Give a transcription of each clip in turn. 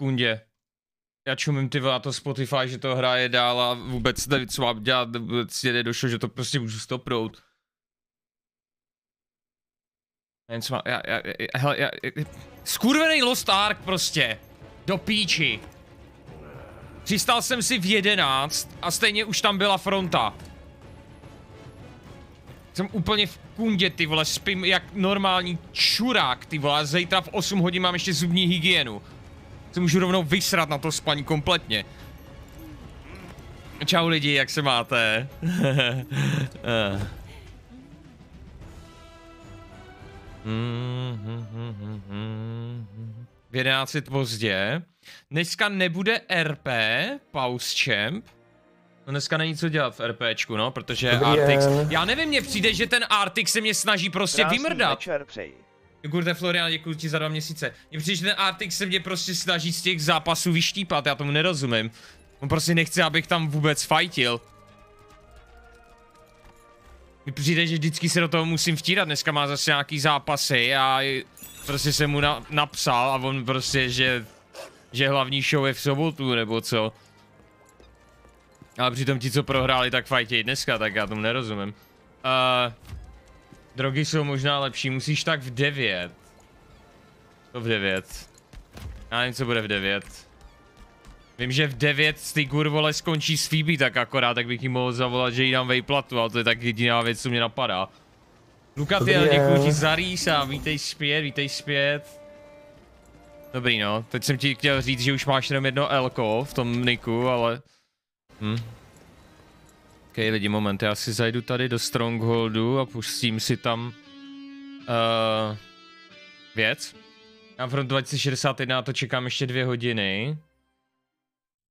sekundě. Já čumím ty na to Spotify, že to hraje dál a vůbec tady co mám dělat, vůbec mě nedošlo, že to prostě můžu stopnout. Nevím, co má, já, já, já, hele, já, já, skurvený Lost Ark prostě, do píči. Přistal jsem si v 11 a stejně už tam byla fronta. Jsem úplně v kundě, ty vole, spím jak normální čurák, ty vole, zítra v 8 hodin mám ještě zubní hygienu se můžu rovnou vysrat na to spaní kompletně. Čau lidi, jak se máte? V 11 pozdě. Dneska nebude RP, pause champ. No dneska není co dělat v RPčku, no, protože Dobrý Artix... Já nevím, mně přijde, že ten Artix se mě snaží prostě Krásný vymrdat. Večer přeji. Gurde Florian, děkuji ti za dva měsíce. Mně přijde, že ten Artix se mě prostě snaží z těch zápasů vyštípat, já tomu nerozumím. On prostě nechce, abych tam vůbec fightil. Mně přijde, že vždycky se do toho musím vtírat, dneska má zase nějaký zápasy a prostě jsem mu na napsal a on prostě, že, že hlavní show je v sobotu nebo co. Ale přitom ti, co prohráli, tak fajtějí dneska, tak já tomu nerozumím. Uh, Drogy jsou možná lepší, musíš tak v 9. To v 9. Já nevím, co bude v 9. Vím, že v 9 ty kurvole skončí s Phoebe, tak akorát, tak bych jí mohl zavolat, že jí dám vejplatu, ale to je tak jediná věc, co mě napadá. Luka, ty děkuji ti za a vítej zpět, vítej zpět. Dobrý no, teď jsem ti chtěl říct, že už máš jenom jedno Elko v tom niku, ale... Hm. OK, lidi, moment, já si zajdu tady do Strongholdu a pustím si tam uh, věc. Na front 2061 a to čekám ještě dvě hodiny.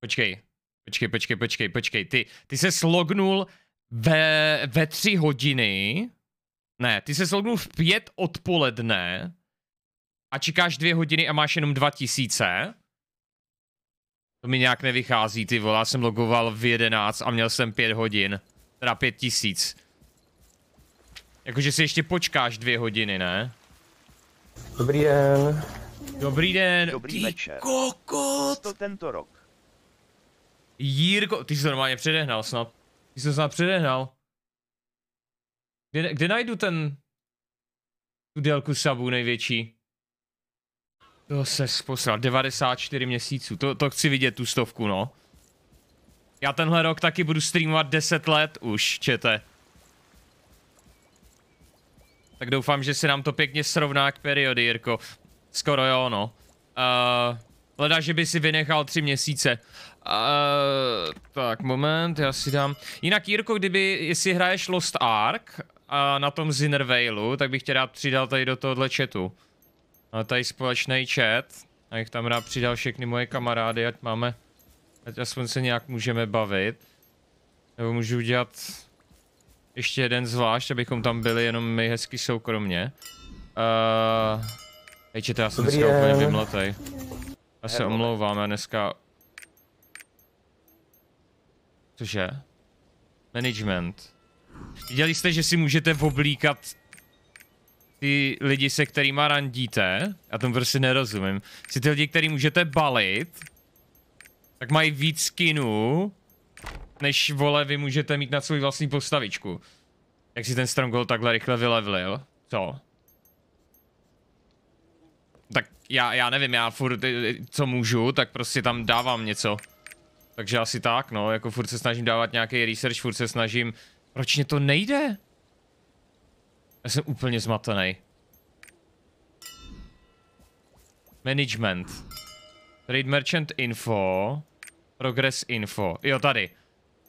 Počkej, počkej, počkej, počkej, počkej, ty, ty se slognul ve, ve tři hodiny. Ne, ty se slognul v pět odpoledne a čekáš dvě hodiny a máš jenom dva tisíce. To mi nějak nevychází, ty vole, já jsem logoval v 11 a měl jsem 5 hodin. Teda 5 tisíc. Jakože si ještě počkáš dvě hodiny, ne? Dobrý den. Dobrý den. Dobrý ty večer. kokot. To tento rok. Jirko, ty jsi to normálně předehnal snad. Ty jsi to snad předehnal. Kde, kde najdu ten... Tu délku sabu největší? To se sposral, 94 měsíců, to, to chci vidět tu stovku, no. Já tenhle rok taky budu streamovat 10 let už, čete. Tak doufám, že se nám to pěkně srovná k periody, Jirko. Skoro jo, no. Uh, leda, že by si vynechal tři měsíce. Uh, tak, moment, já si dám... Jinak, Jirko, kdyby, jestli hraješ Lost Ark uh, na tom Zinnerveilu, tak bych tě rád přidal tady do tohohle chatu. A tady společný chat. A jich tam rád přidal všechny moje kamarády, ať máme, ať aspoň se nějak můžeme bavit. Nebo můžu udělat ještě jeden zvlášť, abychom tam byli jenom my hezky soukromně. Uh, eh, hej, čete, já jsem dneska úplně vymletej. Já se omlouvám, já dneska... Cože? Management. Viděli jste, že si můžete oblíkat ty lidi, se kterými randíte, a tomu prostě nerozumím, si ty lidi, který můžete balit, tak mají víc skinů, než vole vy můžete mít na svůj vlastní postavičku. Jak si ten Stronghold takhle rychle vylevlil? Co? Tak já, já nevím, já furt eh, eh, co můžu, tak prostě tam dávám něco. Takže asi tak, no, jako furt se snažím dávat nějaký research, furt se snažím... Proč mě to nejde? Já jsem úplně zmatený. Management. Trade Merchant Info. Progress Info. Jo, tady. Uh,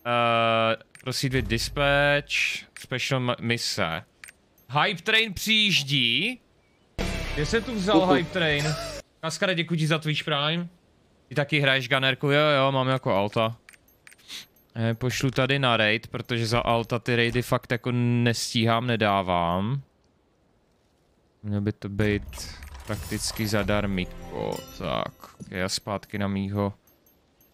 eh, Proceed dispatch. Special mise. Hype Train přijíždí. Kde se tu vzal Uhu. Hype Train? Kaskara, děkuji za Twitch Prime. Ty taky hraješ Gunnerku? Jo, jo, mám jako auta. Eh, pošlu tady na raid, protože za alta ty raidy fakt jako nestíhám, nedávám. Měl by to být prakticky zadarmíko. Tak, já zpátky na mýho...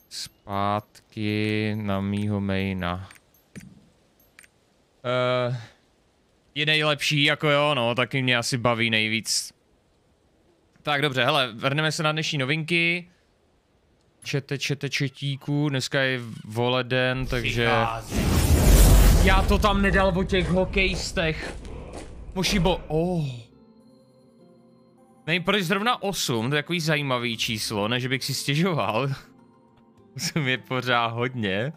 Zpátky na mýho maina. Uh, je nejlepší, jako jo, no, taky mě asi baví nejvíc. Tak dobře, hele, vrneme se na dnešní novinky čete, čete, četíku, dneska je den takže... Já to tam nedal o těch hokejstech Mošibo, oh. Nevím, proč zrovna 8, to je takový zajímavý číslo, než bych si stěžoval. Musím je pořád hodně.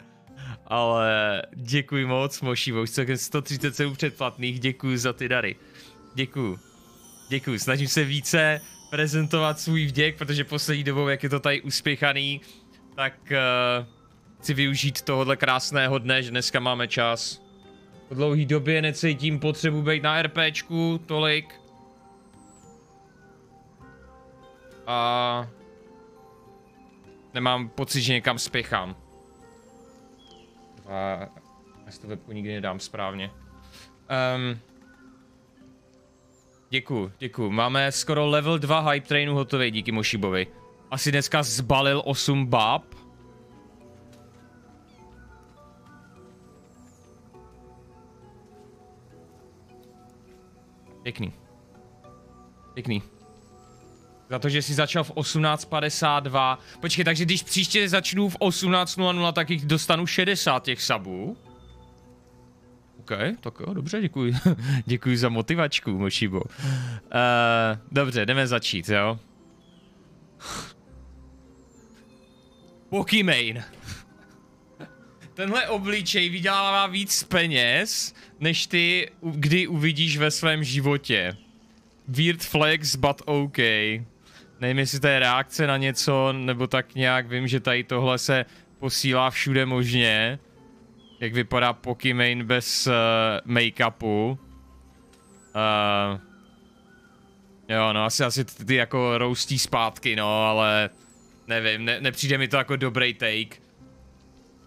Ale děkuji moc, Mošibo, už celkem 137 předplatných, děkuji za ty dary. Děkuji. Děkuji, snažím se více prezentovat svůj vděk, protože poslední dobou, jak je to tady uspěchaný, tak uh, chci využít tohohle krásného dne, že dneska máme čas. Po dlouhý době necítím potřebu být na RPčku tolik. A nemám pocit, že někam spěchám. A já si to webku nikdy nedám správně. Um, Děkuju, děkuju. Máme skoro level 2 hype trainu hotový díky Mošibovi. Asi dneska zbalil 8 báb. Pěkný. Pěkný. Za to, že jsi začal v 18.52. Počkej, takže když příště začnu v 18.00, tak jich dostanu 60 těch sabů. OK, tak jo, dobře, děkuji. děkuji za motivačku, Mošibo. Uh, dobře, jdeme začít, jo. Pokimane. Tenhle obličej vydělává víc peněz, než ty kdy uvidíš ve svém životě. Weird flex, but OK. Nevím, jestli to je reakce na něco, nebo tak nějak vím, že tady tohle se posílá všude možně jak vypadá Pokimane bez uh, make-upu. Uh, jo, no asi, asi ty, ty jako roustí zpátky, no, ale nevím, ne, nepřijde mi to jako dobrý take.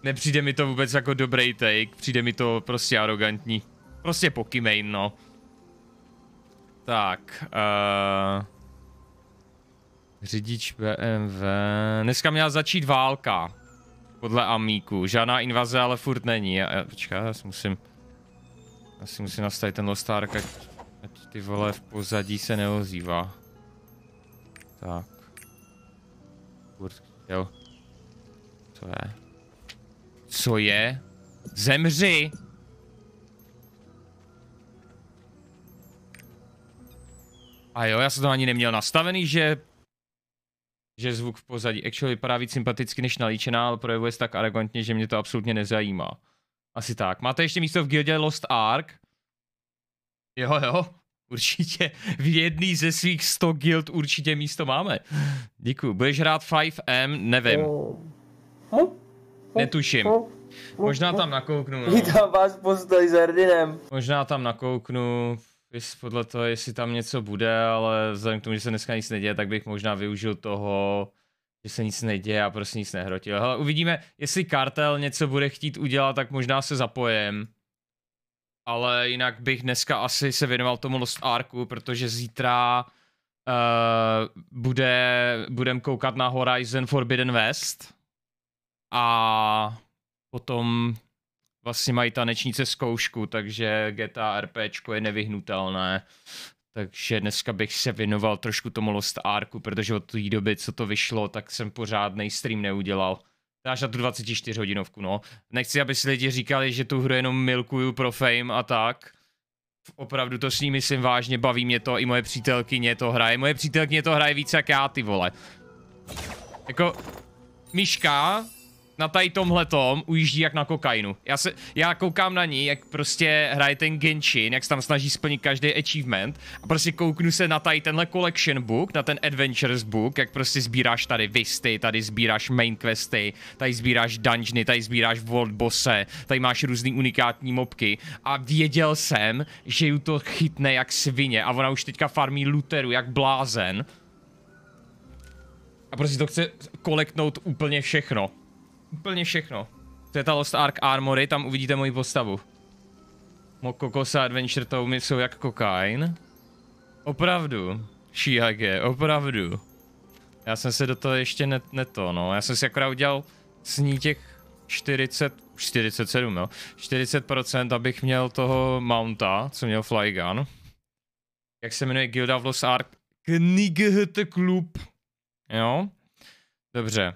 Nepřijde mi to vůbec jako dobrý take, přijde mi to prostě arrogantní. Prostě Pokimane, no. Tak, uh, řidič BMW, dneska měla začít válka podle Amíku. Žádná invaze ale furt není. Já, já, počká, já si musím... Já si musím nastavit ten Lostark, ať, ať ty vole v pozadí se neozývá. Tak. Furt chtěl. Co je? Co je? Zemři! A jo, já jsem to ani neměl nastavený, že že zvuk v pozadí actually vypadá víc sympaticky než nalíčená, ale projevuje se tak arrogantně, že mě to absolutně nezajímá. Asi tak. Máte ještě místo v guildě Lost Ark? Jo, jo, určitě. V jedný ze svých 100 guild určitě místo máme. Děkuji. Budeš hrát 5M? Nevím. Hm? Hm? Netuším. Hm? Možná tam nakouknu. No. Vítám vás postoj s Erdinem. Možná tam nakouknu spis podle toho, jestli tam něco bude, ale vzhledem k tomu, že se dneska nic neděje, tak bych možná využil toho, že se nic neděje a prostě nic nehrotil. Hele, uvidíme, jestli kartel něco bude chtít udělat, tak možná se zapojím. Ale jinak bych dneska asi se věnoval tomu Lost Arku, protože zítra uh, bude, budem koukat na Horizon Forbidden West. A potom vlastně mají tanečnice zkoušku, takže GTA RP je nevyhnutelné. Takže dneska bych se věnoval trošku tomu Lost Arku, protože od té doby, co to vyšlo, tak jsem pořádný stream neudělal. Až na tu 24 hodinovku, no. Nechci, aby si lidi říkali, že tu hru jenom milkuju pro fame a tak. Opravdu to s ní myslím vážně, baví mě to, i moje přítelkyně to hraje. Moje přítelkyně to hraje více jak já, ty vole. Jako, Myška na tady tomhletom ujíždí jak na kokainu. Já, se, já koukám na ní, jak prostě hraje ten Genshin, jak se tam snaží splnit každý achievement a prostě kouknu se na tady tenhle collection book, na ten adventures book, jak prostě sbíráš tady visty, tady sbíráš main questy, tady sbíráš dungeony, tady sbíráš world bosse, tady máš různý unikátní mobky a věděl jsem, že ju to chytne jak svině a ona už teďka farmí luteru jak blázen. A prostě to chce kolektnout úplně všechno. Úplně všechno. To je ta Lost Ark Armory, tam uvidíte moji postavu. Mokokosa Adventure to jsou jak kokain. Opravdu. Shihage, opravdu. Já jsem se do toho ještě net, neto, no. Já jsem si akorát udělal s ní těch 40, 47, jo. 40%, abych měl toho mounta, co měl Flygun. Jak se jmenuje Guild v Lost Ark? Knighte Club. Jo. Dobře.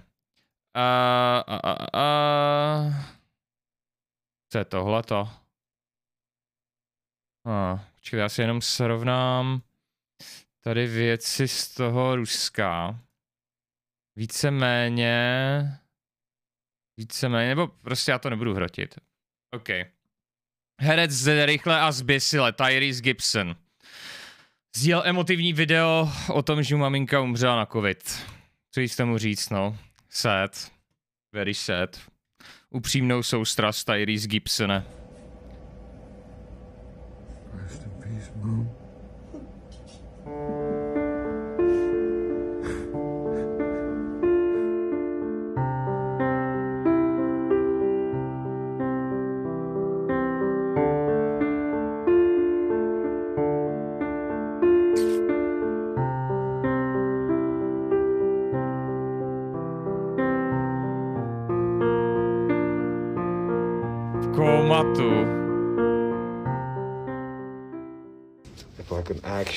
A, a, a, a... Co je tohleto? A, počkej, já si jenom srovnám tady věci z toho Ruska. Víceméně... Víceméně, nebo prostě já to nebudu hrotit. OK. Herec z Rychle a zběsile, Tyrese Gibson. Sdílel emotivní video o tom, že mu maminka umřela na covid. Co jí tomu říct, no. Sad. Very sad. Upřímnou soustrast Tyrese Gibsone. Rest in peace, mom.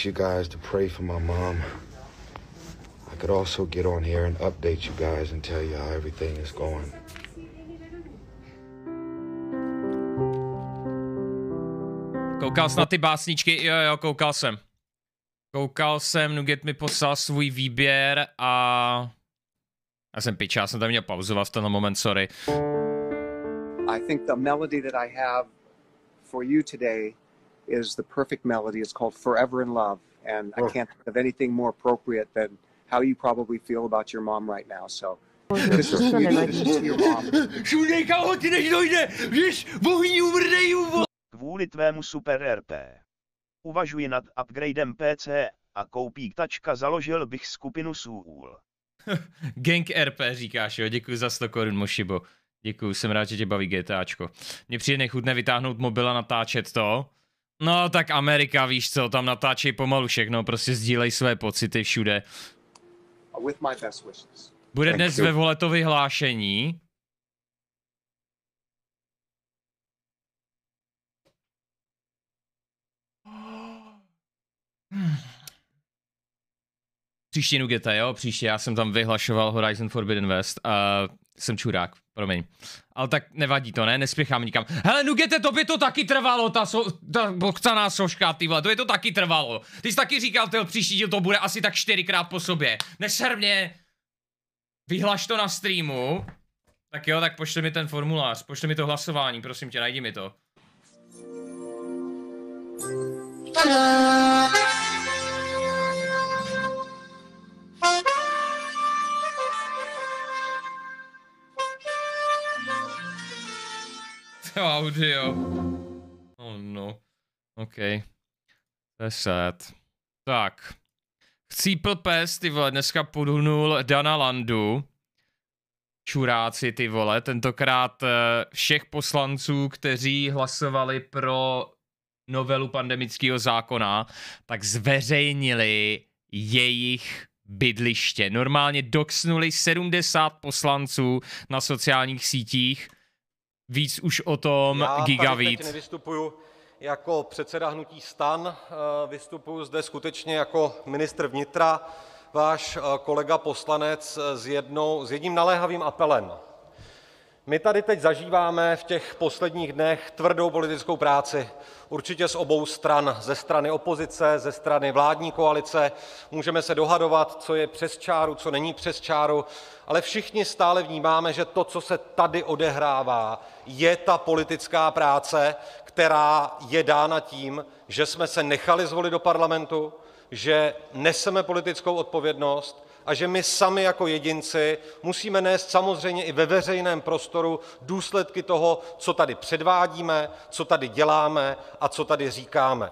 you guys to pray for my mom. I could also get on here and update you guys and tell you how everything is going. Koukal jsem na ty básničky, jo jo, koukal jsem. Koukal jsem, Nugget mi poslal svůj výběr a... Já jsem pič, já jsem tam měl pauzovat v ten moment, sorry. I think the melody that I have for you today is the perfect melody. It's called Forever in Love. And oh. I can't think of anything more appropriate than how you probably feel about your mom right now. So Kvůli tvému super RP. Uvažuji nad upgradem PC a koupí tačka založil bych skupinu Sůl. Gang RP říkáš, jo, děkuji za 100 korun, Mošibo. Děkuji, jsem rád, že tě baví GTAčko. Mně přijde nechutné vytáhnout mobil a natáčet to, No tak Amerika, víš co, tam natáčí pomalu všechno, prostě sdílej své pocity všude. Bude dnes ve vole to vyhlášení. Hmm. Příště Nugeta, jo, příště já jsem tam vyhlašoval Horizon Forbidden West a jsem čurák, promiň. Ale tak nevadí to, ne, nespěchám nikam. Hele, Nugete, to by to taky trvalo, ta, so, ta bochcaná soška, ty vole, to by to taky trvalo. Ty jsi taky říkal, ty příští díl to bude asi tak čtyřikrát po sobě. Neser mě, vyhlaš to na streamu. Tak jo, tak pošli mi ten formulář, pošli mi to hlasování, prosím tě, najdi mi to. ta to audio. Oh no. OK. To je sad. Tak. Chcípl pes, ty vole, dneska podhnul Dana Landu. Čuráci, ty vole, tentokrát eh, všech poslanců, kteří hlasovali pro novelu pandemického zákona, tak zveřejnili jejich bydliště. Normálně doxnuli 70 poslanců na sociálních sítích víc už o tom Já gigavíc. Já nevystupuju jako předseda hnutí STAN, eh, vystupuju zde skutečně jako ministr vnitra, váš eh, kolega poslanec eh, s, jednou, s jedním naléhavým apelem. My tady teď zažíváme v těch posledních dnech tvrdou politickou práci, určitě z obou stran, ze strany opozice, ze strany vládní koalice, můžeme se dohadovat, co je přes čáru, co není přes čáru, ale všichni stále vnímáme, že to, co se tady odehrává, je ta politická práce, která je dána tím, že jsme se nechali zvolit do Parlamentu, že neseme politickou odpovědnost a že my sami jako jedinci musíme nést samozřejmě i ve veřejném prostoru důsledky toho, co tady předvádíme, co tady děláme a co tady říkáme.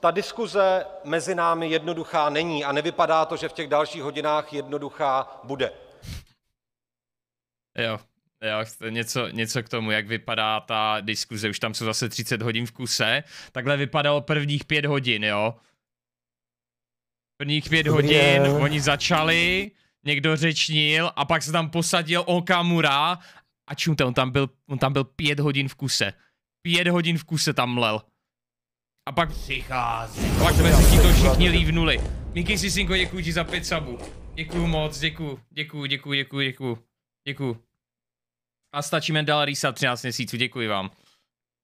Ta diskuse mezi námi jednoduchá není a nevypadá to, že v těch dalších hodinách jednoduchá bude. Jo, Jo, něco, něco k tomu, jak vypadá ta diskuze, už tam jsou zase 30 hodin v kuse, takhle vypadalo prvních pět hodin, jo, Prvních pět Dobrý hodin, je. oni začali, někdo řečnil a pak se tam posadil Okamura a čumte, on tam byl, on tam byl pět hodin v kuse. Pět hodin v kuse tam mlel. A pak přichází. A pak si ti to všichni lívnuli. Miky synko, děkuji ti za pět sabů. Děkuji moc, děkuji, děkuji, děkuji, děkuji, děkuji. Děkuji. A stačíme dál rýsat 13 měsíců, děkuji vám.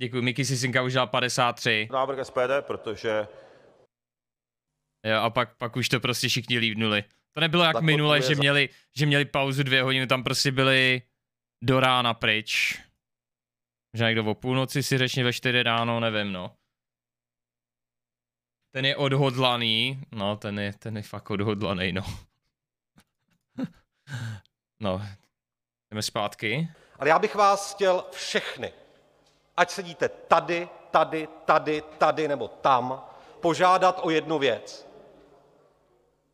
Děkuji, Miky synka už dal 53. Návrh SPD, protože Jo, a pak, pak už to prostě všichni líbnuli. To nebylo jak tak minule, že za... měli, že měli pauzu dvě hodiny, tam prostě byli do rána pryč. Že někdo o půlnoci si řečně ve čtyři ráno, nevím no. Ten je odhodlaný, no ten je, ten je fakt odhodlaný, no. no, jdeme zpátky. Ale já bych vás chtěl všechny, ať sedíte tady, tady, tady, tady nebo tam, požádat o jednu věc.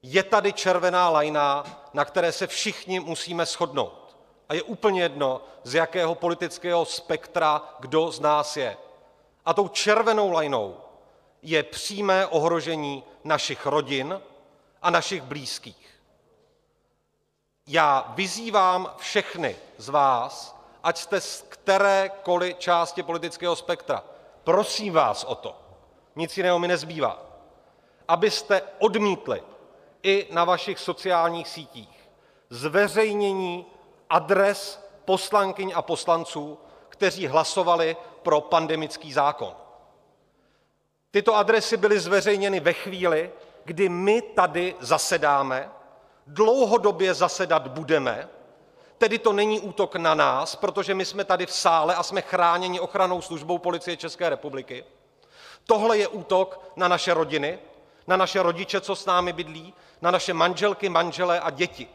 Je tady červená lajna, na které se všichni musíme shodnout, a je úplně jedno, z jakého politického spektra kdo z nás je, a tou červenou lajnou je přímé ohrožení našich rodin a našich blízkých. Já vyzývám všechny z vás, ať jste z kterékoli části politického spektra, prosím vás o to, nic jiného mi nezbývá, abyste odmítli i na vašich sociálních sítích zveřejnění adres poslankyň a poslanců, kteří hlasovali pro pandemický zákon, tyto adresy byly zveřejněny ve chvíli, kdy my tady zasedáme, dlouhodobě zasedat budeme, tedy to není útok na nás, protože my jsme tady v sále a jsme chráněni ochranou službou Policie České republiky, tohle je útok na naše rodiny na naše rodiče, co s námi bydlí, na naše manželky, manžele a děti,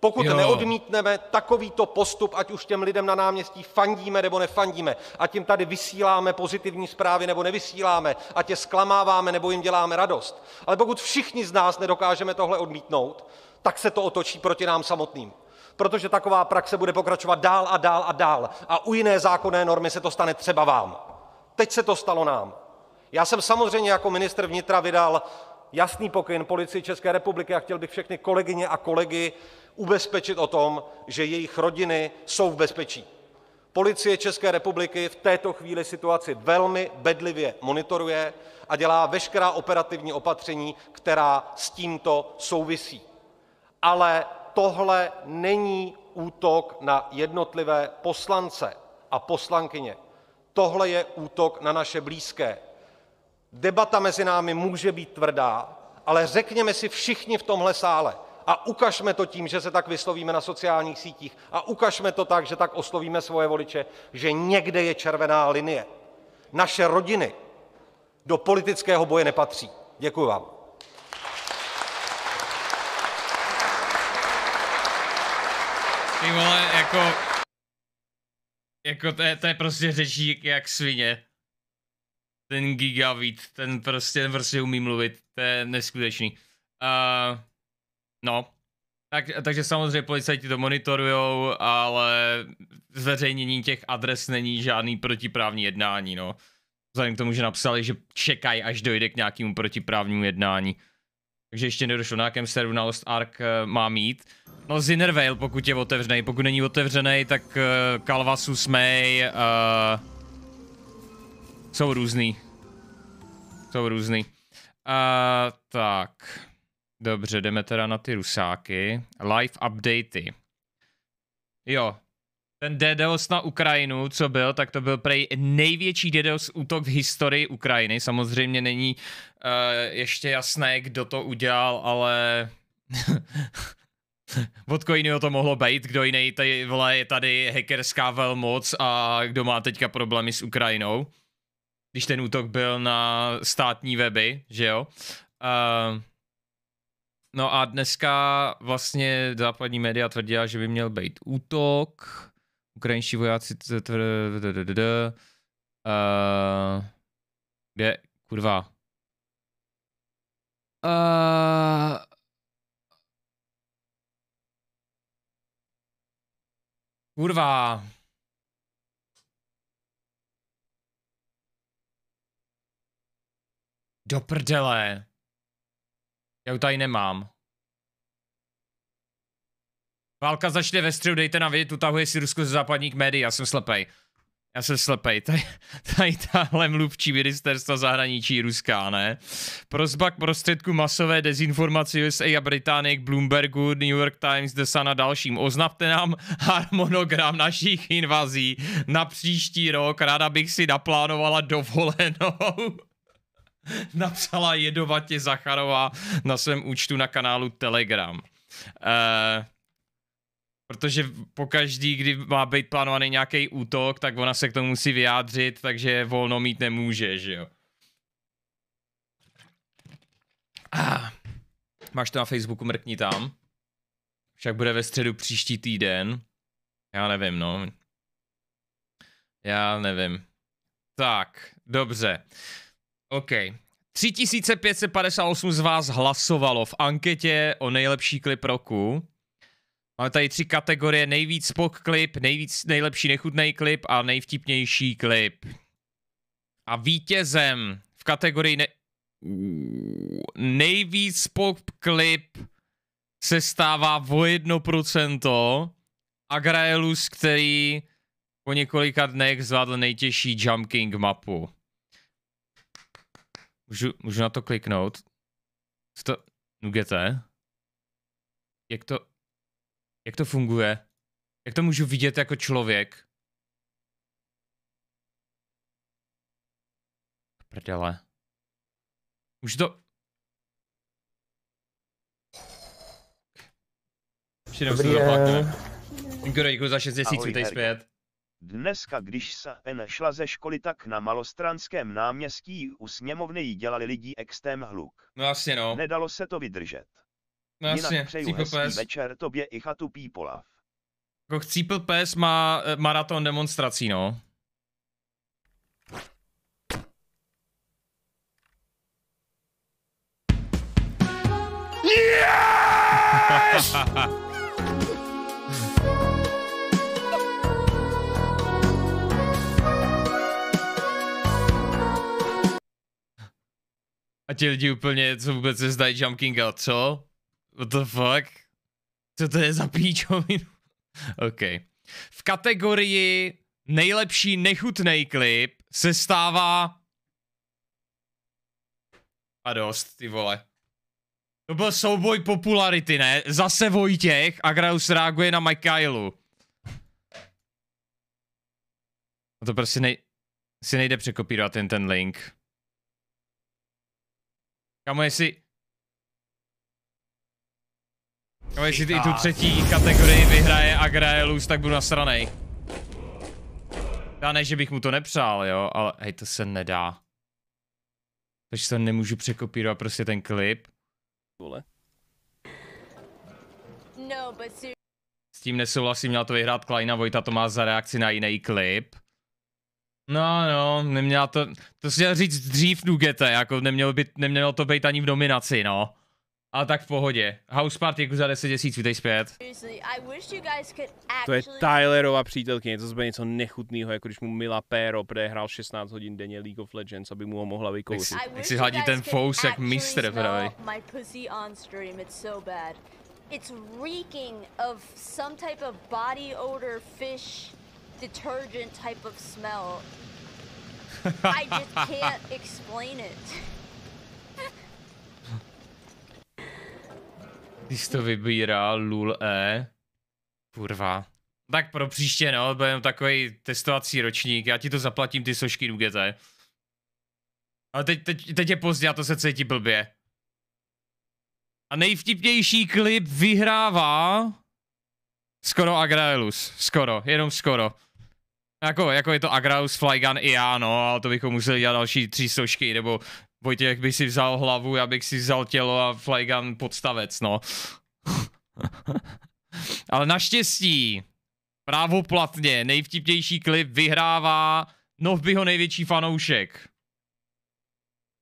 pokud neodmítneme takovýto postup, ať už těm lidem na náměstí fandíme, nebo nefandíme, ať jim tady vysíláme pozitivní zprávy, nebo nevysíláme, ať je zklamáváme, nebo jim děláme radost, ale pokud všichni z nás nedokážeme tohle odmítnout, tak se to otočí proti nám samotným, protože taková praxe bude pokračovat dál a dál a dál a u jiné zákonné normy se to stane třeba vám, teď se to stalo nám. Já jsem samozřejmě jako ministr vnitra vydal jasný pokyn Policii České republiky a chtěl bych všechny kolegyně a kolegy ubezpečit o tom, že jejich rodiny jsou v bezpečí, Policie České republiky v této chvíli situaci velmi bedlivě monitoruje a dělá veškerá operativní opatření, která s tímto souvisí, ale tohle není útok na jednotlivé poslance a poslankyně, tohle je útok na naše blízké. Debata mezi námi může být tvrdá, ale řekněme si všichni v tomhle sále a ukažme to tím, že se tak vyslovíme na sociálních sítích, a ukažme to tak, že tak oslovíme svoje voliče, že někde je červená linie, naše rodiny do politického boje nepatří. Děkuji vám. Ty vole, jako... Jako to je, to je prostě řečník jak svině ten gigavít, ten prostě, ten prostě umí mluvit, to je neskutečný. Uh, no, tak, takže samozřejmě policajti to monitorujou, ale zveřejnění těch adres není žádný protiprávní jednání, no. Vzhledem k tomu, že napsali, že čekají, až dojde k nějakému protiprávnímu jednání. Takže ještě nedošlo, na jakém serveru na Lost Ark uh, má mít. No Zinnervale, pokud je otevřený, pokud není otevřený, tak uh, eh, Calvasus May, uh, jsou různý. Jsou různý. Uh, tak. Dobře, jdeme teda na ty rusáky. Live updaty. Jo. Ten DDoS na Ukrajinu, co byl, tak to byl prej největší DDoS útok v historii Ukrajiny. Samozřejmě není uh, ještě jasné, kdo to udělal, ale... Od koho jiného to mohlo být, kdo jiný tady, vole, je tady hackerská velmoc a kdo má teďka problémy s Ukrajinou když ten útok byl na státní weby, že jo. Uh, no a dneska vlastně západní média tvrdila, že by měl být útok, ukrajinští vojáci Uh, je, kurva. Uh, kurva. Do prdele. Já ho tady nemám. Válka začne ve středu, dejte na vědět, utahuje si Rusko ze západních médií, já jsem slepej. Já jsem slepej, tady, tady tahle mluvčí ministerstva zahraničí ruská, ne? Prozba k prostředku masové dezinformace USA a Británie k Bloombergu, New York Times, The Sun a dalším. Oznapte nám harmonogram našich invazí na příští rok, ráda bych si naplánovala dovolenou. napsala jedovatě Zacharová na svém účtu na kanálu Telegram. Eh, protože pokaždý, kdy má být plánovaný nějaký útok, tak ona se k tomu musí vyjádřit, takže volno mít nemůže, že jo. Ah. Máš to na Facebooku, mrkni tam. Však bude ve středu příští týden. Já nevím, no. Já nevím. Tak, dobře. OK. 3558 z vás hlasovalo v anketě o nejlepší klip roku. Máme tady tři kategorie, nejvíc spok klip, nejvíc, nejlepší nechutný klip a nejvtipnější klip. A vítězem v kategorii ne... nejvíc spok klip se stává o jedno procento Agraelus, který po několika dnech zvládl nejtěžší Jump King mapu. Můžu, můžu na to kliknout. Co to... Nugete? Jak to... Jak to funguje? Jak to můžu vidět jako člověk? Prdele. Můžu to... se to Dobrý den. děkuji za 6 měsíců, tady zpět. Dneska, když se N šla ze školy, tak na malostranském náměstí u sněmovny jí dělali lidi extém hluk. No jasně no. Nedalo se to vydržet. No jasně, Jinak přeju hezký večer tobě i chatu Pípolav. Jako chcípl pes má eh, maraton demonstrací, no. A ti lidi úplně, co vůbec se zdají Jump Kinga, co? What the fuck? Co to je za píčovinu? OK. V kategorii nejlepší nechutný klip se stává... A dost, ty vole. To byl souboj popularity, ne? Zase Vojtěch a Graus reaguje na Michaelu. A to prostě nej... si nejde překopírovat ten, ten link. Kamo, jestli... Kamo, jestli ty, i tu třetí kategorii vyhraje a Agraelus, tak budu nasranej. Já ne, že bych mu to nepřál, jo, ale hej, to se nedá. Takže to nemůžu překopírovat prostě ten klip. Vole. No, S tím nesouhlasím, měl to vyhrát Kleina, Vojta to má za reakci na jiný klip. No, no, neměla to, to si říct dřív Nugete, jako nemělo, být, nemělo to být ani v nominaci, no. Ale tak v pohodě. House Party jako za 10 tisíc, vítej zpět. To je Tylerova přítelkyně, to zbyl něco nechutného, jako když mu Mila Péro prehrál 16 hodin denně League of Legends, aby mu ho mohla vykousit. Jak si hladí ten fous jak mistr, právě. It's reeking of some type of body odor, fish, detergent type of smell. I just can't explain it. jsi to vybíral, lul E. Kurva. Tak pro příště, no, budeme takový testovací ročník, já ti to zaplatím, ty sošky nugete. Ale teď, teď, teď je pozdě a to se cítí blbě. A nejvtipnější klip vyhrává skoro Agraelus. Skoro, jenom skoro. Jako, jako je to Agraus, Flygun i já, no, ale to bychom museli dělat další tři složky, nebo Vojtěch by si vzal hlavu, já bych si vzal tělo a Flygun podstavec, no. ale naštěstí, právoplatně, nejvtipnější klip vyhrává Novbyho největší fanoušek.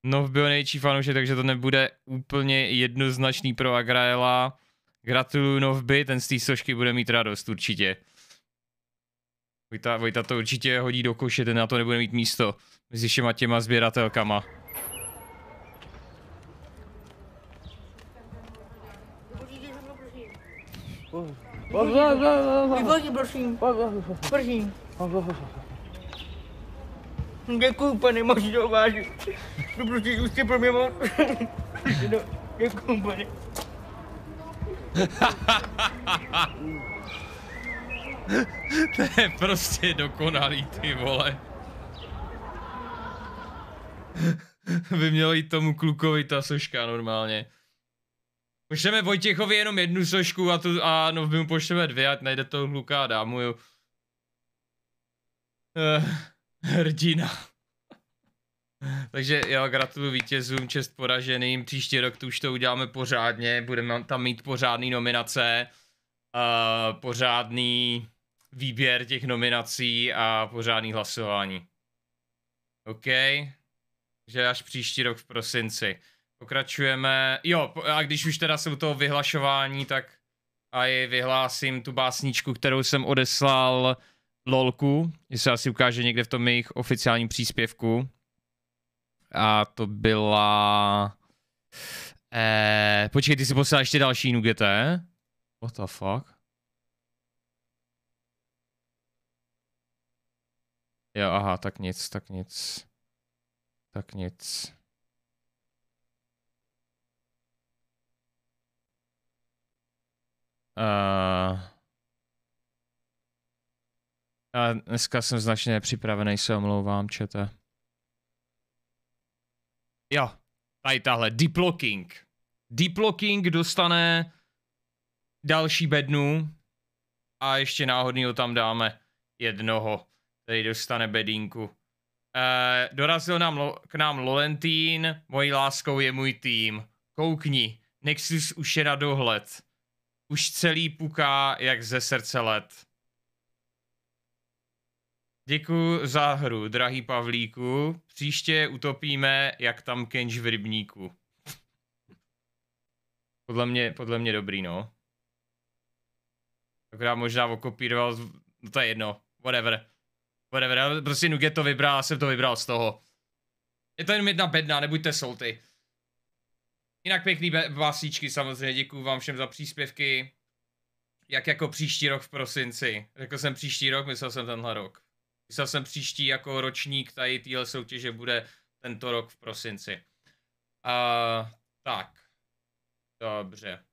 Novbyho největší fanoušek, takže to nebude úplně jednoznačný pro Agraela. Gratuluju Novby, ten z té sošky bude mít radost určitě. Vojta, Vojta to určitě hodí do koše, ten na to nebude mít místo. Mezi všema těma sběratelkama. Děkuji, pane, moc to vážím. To prostě už jste pro mě moc. Děkuji, pane. to je prostě dokonalý, ty vole. By měl jít tomu klukovi ta soška normálně. Pošleme Vojtěchovi jenom jednu sošku a, tu, a no, by mu pošleme dvě, ať najde toho kluka a dá mu Uh, hrdina. Takže jo, gratuluju vítězům, čest poraženým, příští rok tu už to uděláme pořádně, budeme tam mít pořádný nominace, uh, pořádný výběr těch nominací a pořádný hlasování. OK. Že až příští rok v prosinci. Pokračujeme. Jo, a když už teda jsou to vyhlašování, tak a i vyhlásím tu básničku, kterou jsem odeslal Lolku, že se asi ukáže někde v tom jejich oficiálním příspěvku. A to byla... Eh, počkej, ty si poslal ještě další nugete? What the fuck? Jo, aha, tak nic, tak nic. Tak nic. Uh, a dneska jsem značně nepřipravený, se omlouvám, čete. Jo, tady tahle, Deep locking dostane další bednu a ještě ho tam dáme jednoho. Tady dostane bedínku. Uh, eh, dorazil nám lo, k nám Lolentín, mojí láskou je můj tým. Koukni, Nexus už je na dohled. Už celý puká jak ze srdce let. Děkuji za hru, drahý Pavlíku. Příště utopíme, jak tam Kenž v rybníku. podle mě, podle mě dobrý, no. Akorát možná okopíroval, no to je jedno, whatever whatever, já prostě Nuget to vybral, já jsem to vybral z toho. Je to jenom jedna bedna, nebuďte solty. Jinak pěkný básíčky samozřejmě, děkuji vám všem za příspěvky. Jak jako příští rok v prosinci. Řekl jsem příští rok, myslel jsem tenhle rok. Myslel jsem příští jako ročník tady téhle soutěže bude tento rok v prosinci. Uh, tak. Dobře.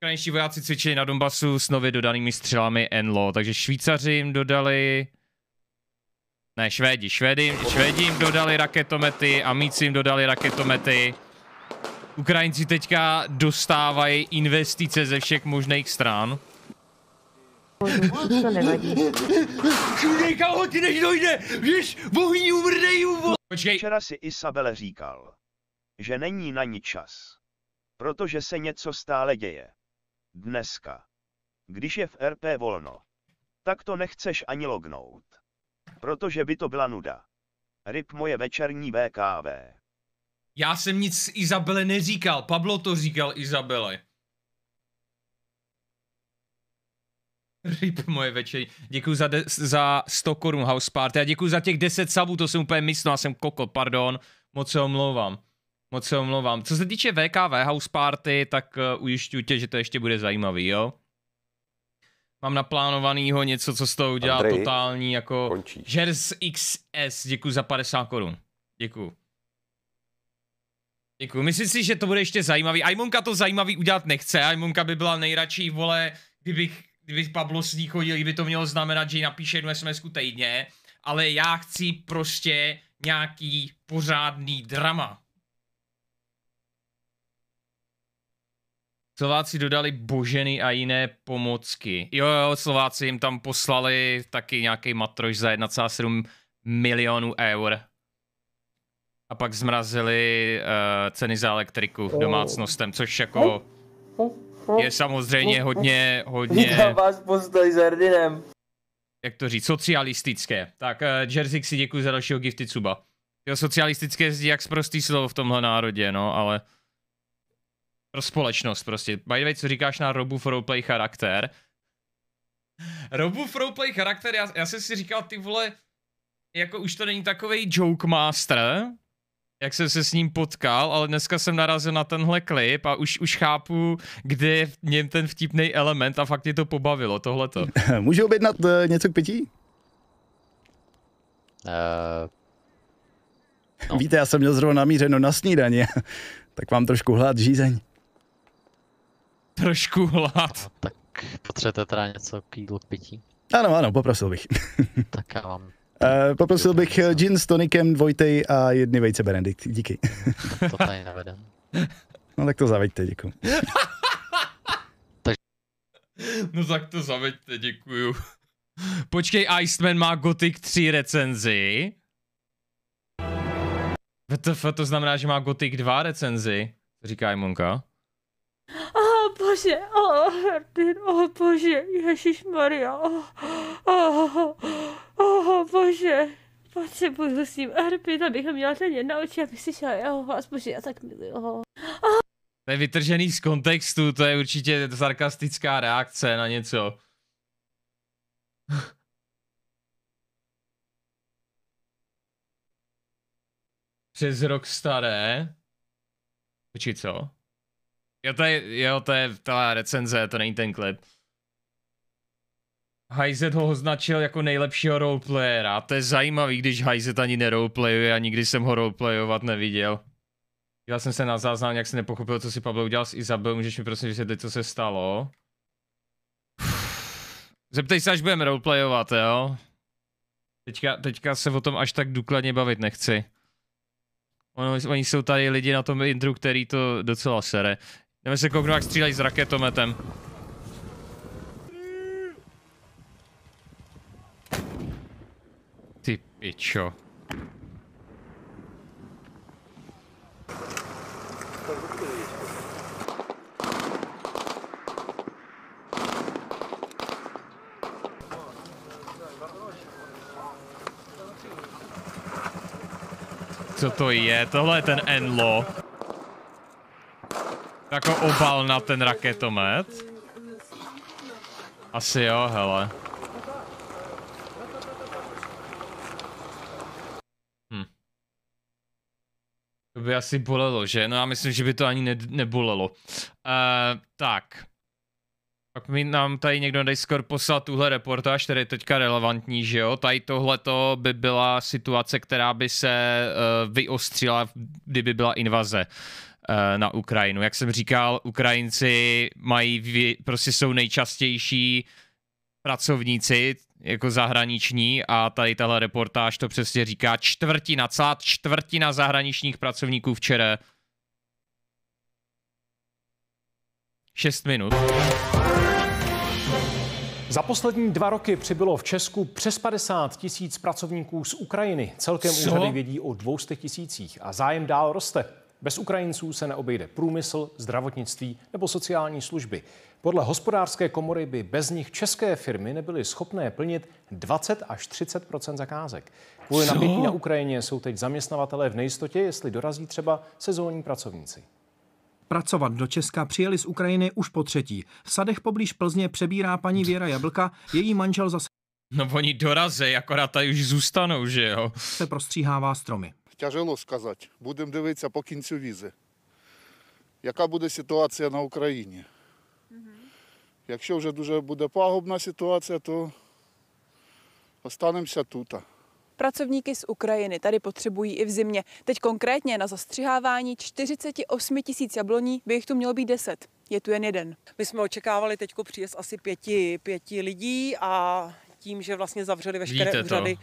Ukrajinští vojáci cvičili na Donbasu s nově dodanými střelami Enlo, takže Švýcaři jim dodali ne, Švédi. Švédi, Švédi jim dodali raketomety, Míci jim dodali raketomety. Ukrajinci teďka dostávají investice ze všech možných stran. To nevadí. ho ty než dojde, víš, bohyni umrdej uvo... Počkej. Včera si Isabele říkal, že není na ní čas, protože se něco stále děje. Dneska, když je v RP volno, tak to nechceš ani lognout. Protože by to byla nuda. Ryb moje večerní VKV. Já jsem nic Izabele neříkal, Pablo to říkal Izabele. Ryb moje večerní. Děkuji za, za 100 korun House Party a děkuji za těch 10 sabů, to jsem úplně mysl, já no jsem koko, pardon. Moc se omlouvám. Moc se omlouvám. Co se týče VKV House Party, tak eh, ujišťuji tě, že to ještě bude zajímavý, jo? Mám naplánovanýho něco, co z toho udělá Andrej, totální, jako... Jers Žers XS, děkuji za 50 korun. Děkuji. Děkuji. Myslím si, že to bude ještě zajímavý. Aimonka to zajímavý udělat nechce. Aimonka by byla nejradší, vole, kdybych, kdyby Pablo s ní chodil, by to mělo znamenat, že ji napíše jednu sms týdně. Ale já chci prostě nějaký pořádný drama. Slováci dodali boženy a jiné pomocky. Jo, jo, Slováci jim tam poslali taky nějaký matroš za 1,7 milionů eur. A pak zmrazili uh, ceny za elektriku domácnostem, což jako je samozřejmě hodně, hodně... vás postoj s Erdinem. Jak to říct, socialistické. Tak, uh, eh, Jerzyk si děkuji za dalšího gifty Cuba. Jo, socialistické zdi jak zprostý slovo v tomhle národě, no, ale... Pro společnost prostě. By the way, co říkáš na Robu for roleplay charakter? Robu for roleplay charakter, já, já jsem si říkal, ty vole, jako už to není takový joke master, jak jsem se s ním potkal, ale dneska jsem narazil na tenhle klip a už, už chápu, kde je v něm ten vtipný element a fakt mě to pobavilo, tohleto. Můžu objednat uh, něco k pití? Uh, no. Víte, já jsem měl zrovna namířeno na snídaně, tak vám trošku hlad žízeň trošku hlad. No, tak potřebujete teda něco k jídlu, k pití? Ano, ano, poprosil bych. tak já vám Uh, poprosil bych eh, gin s tonikem, dvojtej a jedny vejce Benedikt. Díky. To tady navedem. No tak to zaveďte, děkuji. No tak to zaveďte, děkuju. No, Počkej, Iceman má Gothic 3 recenzi. VTF, to znamená, že má Gothic 2 recenzi, říká Imonka. bože, o oh hrdin, oh bože, Ježíš Maria, o oh, oh, oh, oh bože. Potřebuju s ním arbit, abych ho měla ten jedna oči, abych slyšela jeho hlas, bože, já tak miluju ho. Oh. To je vytržený z kontextu, to je určitě sarkastická reakce na něco. Přes rok staré. Či co? Jo, to je, jo, to je ta recenze, to není ten klip. Hajzet ho označil jako nejlepšího roleplayera. A to je zajímavý, když Hajzet ani neroleplayuje a nikdy jsem ho roleplayovat neviděl. Já jsem se na záznam, jak jsem nepochopil, co si Pablo udělal s Izabel. Můžeš mi prosím vysvětlit, co se stalo? Zeptej se, až budeme roleplayovat, jo? Teďka, teďka se o tom až tak důkladně bavit nechci. Ono, oni jsou tady lidi na tom intru, který to docela sere. Jdeme se kouknout, jak střílejí s raketometem. Ty pičo. Co to je? Tohle je ten Enlo. Jako obal na ten raketomet? Asi jo, hele. Hm. To by asi bolelo, že? No já myslím, že by to ani ne nebolelo. Uh, tak. Pak mi nám tady někdo na Discord poslal tuhle reportáž, který je teďka relevantní, že jo? Tady tohleto by byla situace, která by se uh, vyostřila, kdyby byla invaze. Eh, na Ukrajinu. Jak jsem říkal, Ukrajinci mají, prostě jsou nejčastější pracovníci jako zahraniční a tady tahle reportáž to přesně říká čtvrtina, celá čtvrtina zahraničních pracovníků včera. 6 minut. Za poslední dva roky přibylo v Česku přes 50 tisíc pracovníků z Ukrajiny. Celkem Co? úřady vědí o 200 tisících a zájem dál roste. Bez Ukrajinců se neobejde průmysl, zdravotnictví nebo sociální služby. Podle hospodářské komory by bez nich české firmy nebyly schopné plnit 20 až 30 zakázek. Kvůli Co? napětí na Ukrajině jsou teď zaměstnavatelé v nejistotě, jestli dorazí třeba sezónní pracovníci. Pracovat do Česka přijeli z Ukrajiny už po třetí. V sadech poblíž Plzně přebírá paní Věra Jablka, její manžel zase No oni dorazí, akorát tady už zůstanou, že jo? Se prostříhává stromy тяжело сказати. Будемо дивитися по кінцю візи. Яка буде ситуація на Україні? Угу. Якщо вже дуже буде пагубна ситуація, то ostaneme тут. Pracovníky z Ukrajiny tady potřebují i v zimě. Teď konkrétně na zastřihávání 48 tisíc jabloní by jich tu mělo být 10. Je tu jen jeden. My jsme očekávali teď příjezd asi pěti, pěti lidí a tím, že vlastně zavřeli veškeré Víte úřady, to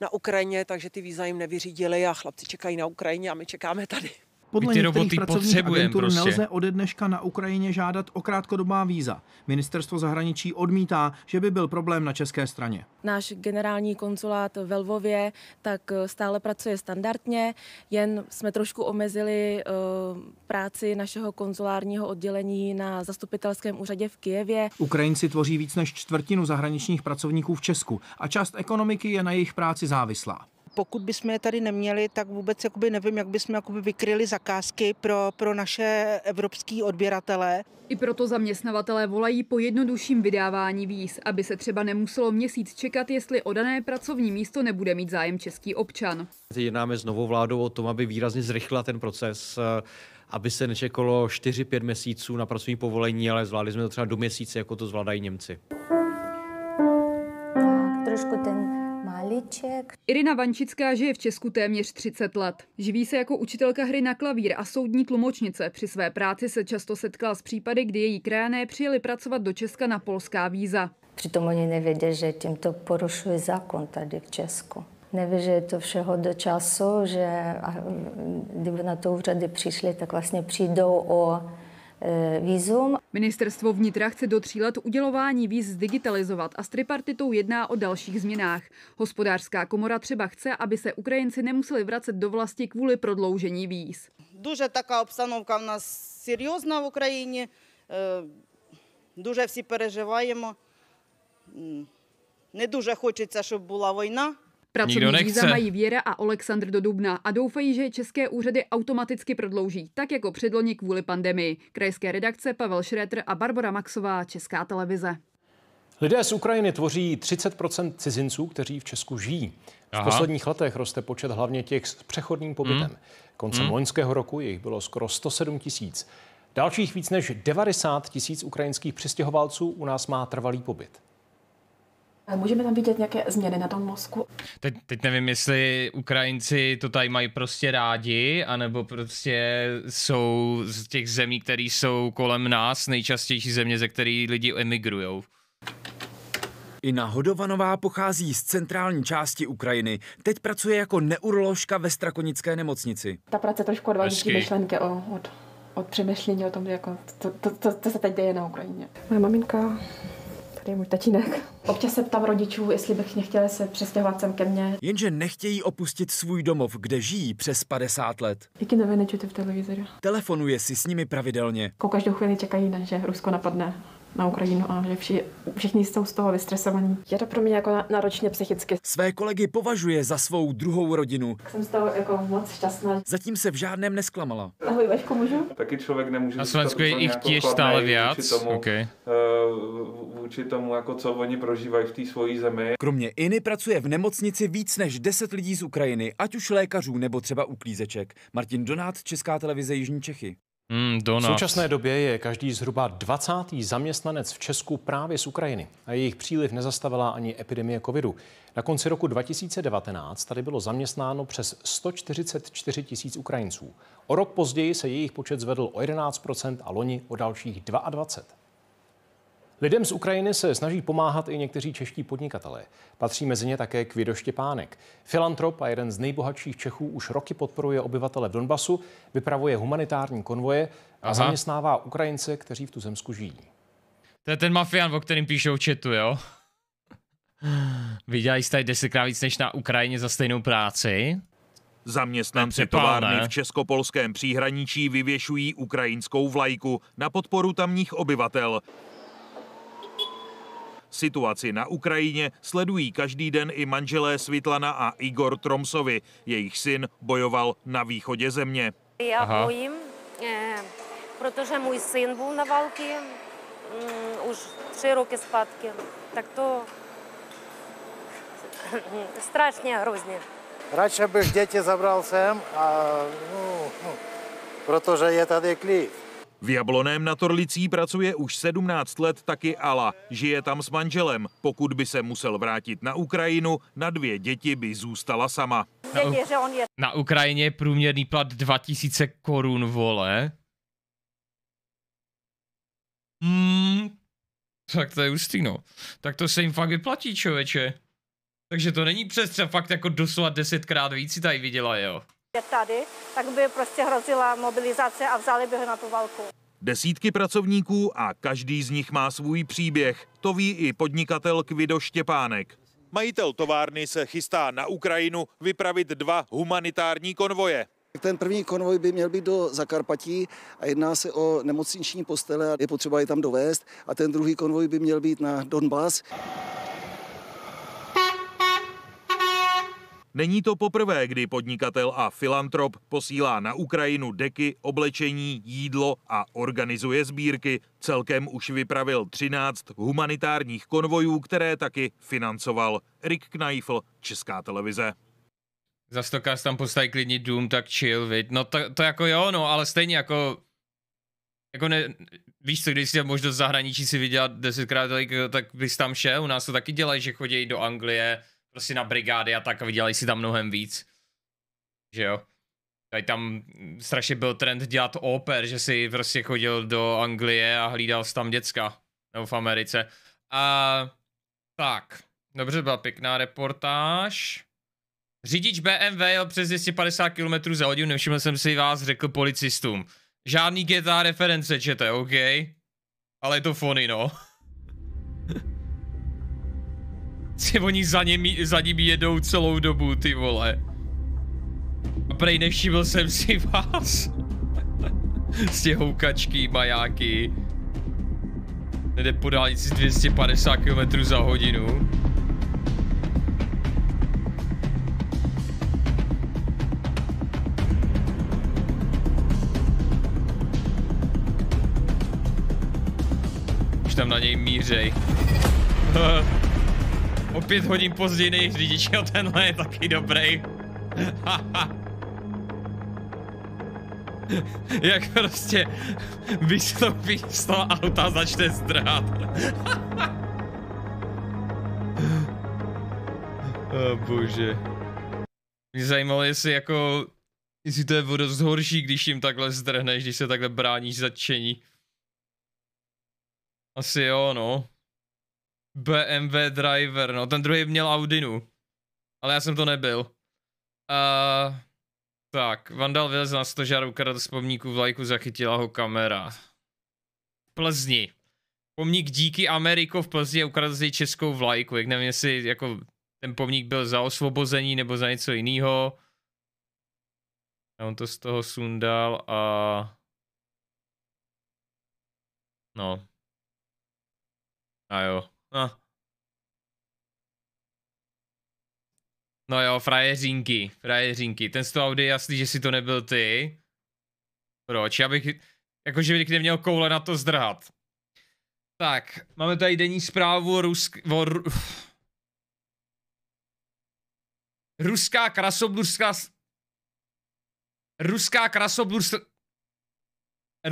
na Ukrajině, takže ty víza jim nevyřídili a chlapci čekají na Ukrajině a my čekáme tady. Podle My ty roboty potřebujeme prostě. nelze ode dneška na Ukrajině žádat o krátkodobá víza. Ministerstvo zahraničí odmítá, že by byl problém na české straně. Náš generální konzulát ve Lvově tak eh, stále pracuje standardně, jen jsme trošku omezili eh, práci našeho konzulárního oddělení na zastupitelském úřadě v Kijevě. Ukrajinci tvoří víc než čtvrtinu zahraničních pracovníků v Česku a část ekonomiky je na jejich práci závislá pokud bychom je tady neměli, tak vůbec jakoby nevím, jak bychom jakoby vykryli zakázky pro, pro naše evropský odběratele. I proto zaměstnavatelé volají po jednodušším vydávání víz, aby se třeba nemuselo měsíc čekat, jestli o dané pracovní místo nebude mít zájem český občan. Jednáme s novou vládou o tom, aby výrazně zrychlila ten proces eh, aby se nečekalo 4-5 měsíců na pracovní povolení, ale zvládli jsme to třeba do měsíce, jako to zvládají Němci. Tak, trošku ten Havlíček. Irina Vančická žije v Česku téměř 30 let. Živí se jako učitelka hry na klavír a soudní tlumočnice. Při své práci se často setkala s případy, kdy její krajané přijeli pracovat do Česka na polská víza. Přitom oni nevědí, že tímto porušuje zákon tady v Česku. Neví, že je to všeho do času, že kdyby na to úřady přišli, tak vlastně přijdou o Eh, vízum. Ministerstvo vnitra chce do tří let udělování víz zdigitalizovat a s tripartitou jedná o dalších změnách. Hospodářská komora třeba chce, aby se Ukrajinci nemuseli vracet do vlasti kvůli prodloužení víz. Дуже taká obstanovka v nás seriózna v Ukrajině. Дуже всі переживаємо. Не дуже хочеться, щоб була Pracovní víza mají Věra a Alexandr do Dubna a doufají, že je české úřady automaticky prodlouží, tak jako předloni kvůli pandemii. Krajské redakce Pavel Šretr a Barbara Maxová, Česká televize. Lidé z Ukrajiny tvoří 30 cizinců, kteří v Česku žijí. V Aha. posledních letech roste počet hlavně těch s přechodným pobytem. Hmm. Koncem hmm. loňského roku jich bylo skoro 107 tisíc. Dalších víc než 90 tisíc ukrajinských přistěhovalců u nás má trvalý pobyt. Můžeme tam vidět nějaké změny na tom mozku? Teď, teď nevím, jestli Ukrajinci to tady mají prostě rádi, anebo prostě jsou z těch zemí, které jsou kolem nás, nejčastější země, ze kterých lidi emigrují. I Hodovanová pochází z centrální části Ukrajiny. Teď pracuje jako neuroložka ve Strakonické nemocnici. Ta práce trošku odvádí myšlenky o, od, od přemýšlení o tom, jako, to, to, to, to se teď děje na Ukrajině. Moje maminka je můj tatínek. Občas se ptám rodičů, jestli bych nechtěla se přestěhovat sem ke mně. Jenže nechtějí opustit svůj domov, kde žijí přes 50 let. Jaký noviny čtete v televizoru? Telefonuje si s nimi pravidelně. Kou každou chvíli čekají, ne, že Rusko napadne na Ukrajinu a že vši, všichni jsou z toho vystresovaní. Je to pro mě jako náročně psychicky. Své kolegy považuje za svou druhou rodinu. Tak jsem z toho jako moc šťastná. Zatím se v žádném nesklamala. Ahoj Vašku, můžu? Taky člověk nemůže Na Slovensku je ich těž stále viac. Tomu, okay. uh, vůči tomu, jako co oni prožívají v té svojí zemi. Kromě Iny pracuje v nemocnici víc než 10 lidí z Ukrajiny, ať už lékařů nebo třeba uklízeček. Martin Donát, Česká televize Jižní Čechy. Mm, v současné době je každý zhruba 20. zaměstnanec v Česku právě z Ukrajiny a jejich příliv nezastavila ani epidemie covidu. Na konci roku 2019 tady bylo zaměstnáno přes 144 tisíc Ukrajinců. O rok později se jejich počet zvedl o 11 a loni o dalších 22 Lidem z Ukrajiny se snaží pomáhat i někteří čeští podnikatelé. Patří mezi ně také Kvido Štěpánek. Filantrop a jeden z nejbohatších Čechů už roky podporuje obyvatele v Donbasu, vypravuje humanitární konvoje a Aha. zaměstnává Ukrajince, kteří v zemsku žijí. To je ten mafián, o kterým píšou četu, jo? jste tady desetkrát víc než na Ukrajině za stejnou práci. Zaměstnanci továrny v českopolském příhraničí vyvěšují ukrajinskou vlajku na podporu tamních obyvatel. Situaci na Ukrajině sledují každý den i manželé Svitlana a Igor Tromsovi. Jejich syn bojoval na východě země. Já Aha. bojím, eh, protože můj syn byl na války mm, už tři roky zpátky. Tak to strašně hrozně. Radši bych děti zabral sem, a, no, no, protože je tady klid. V Jabloném na Torlicí pracuje už 17 let taky Ala. Žije tam s manželem. Pokud by se musel vrátit na Ukrajinu, na dvě děti by zůstala sama. Na, u... na Ukrajině je průměrný plat 2000 korun, vole. Mm, tak to je ústý, no. Tak to se jim fakt vyplatí, čověče. Takže to není přes třeba fakt jako doslova desetkrát víc si tady viděla, jo je tady, tak by prostě hrozila mobilizace a vzali by ho na tu válku. Desítky pracovníků a každý z nich má svůj příběh. To ví i podnikatel Kvido Štěpánek. Majitel továrny se chystá na Ukrajinu vypravit dva humanitární konvoje. Ten první konvoj by měl být do Zakarpatí a jedná se o nemocniční postele a je potřeba je tam dovést. A ten druhý konvoj by měl být na Donbass. Není to poprvé, kdy podnikatel a filantrop posílá na Ukrajinu deky, oblečení, jídlo a organizuje sbírky. Celkem už vypravil 13 humanitárních konvojů, které taky financoval. Rick Kneifl, Česká televize. Za stokář tam postaví klidně dům, tak chill, vid. No to, to jako jo, no, ale stejně jako... Jako ne, víš co, když jsi možnost zahraničí si vydělat desetkrát, tak, tak bys tam šel, u nás to taky dělají, že chodí do Anglie, prostě na brigády a tak a vydělali si tam mnohem víc. Že jo? Tady tam strašně byl trend dělat oper, že si prostě chodil do Anglie a hlídal si tam děcka. Nebo v Americe. A tak, dobře, byla pěkná reportáž. Řidič BMW jel přes 250 km za hodinu, nevšiml jsem si vás, řekl policistům. Žádný GTA reference čete, OK? Ale je to fony, no. Si oni za, nimi, za ním jedou celou dobu, ty vole. A prej nevšiml jsem si vás. Z těch houkačky, majáky. Jde po dálnici 250 km za hodinu. Už tam na něj mířej. O pět hodin později než řidič, jo, tenhle je taky dobrý. Jak prostě vystoupí z toho auta a začne zdrhat. oh, bože. Mě zajímalo, jestli jako, jestli to je vodost zhorší, když jim takhle zdrhneš, když se takhle bráníš zatčení. Asi jo, no. BMW driver, no ten druhý měl Audinu. Ale já jsem to nebyl. Uh, tak, Vandal vylez na stožár, ukradl z pomníku vlajku, zachytila ho kamera. V Plzni. Pomník díky Ameriko v Plzni ukradl si českou vlajku. Jak nevím, jestli jako ten pomník byl za osvobození nebo za něco jiného. A on to z toho sundal a... No. A jo. No. No jo, frajeřínky, frajeřínky. Ten z toho Audi jasný, že si to nebyl ty. Proč? Já bych, jakože bych neměl koule na to zdrhat. Tak, máme tady denní zprávu o rusk... O ru... Ruská krasoblurská... Ruská krasoblurská...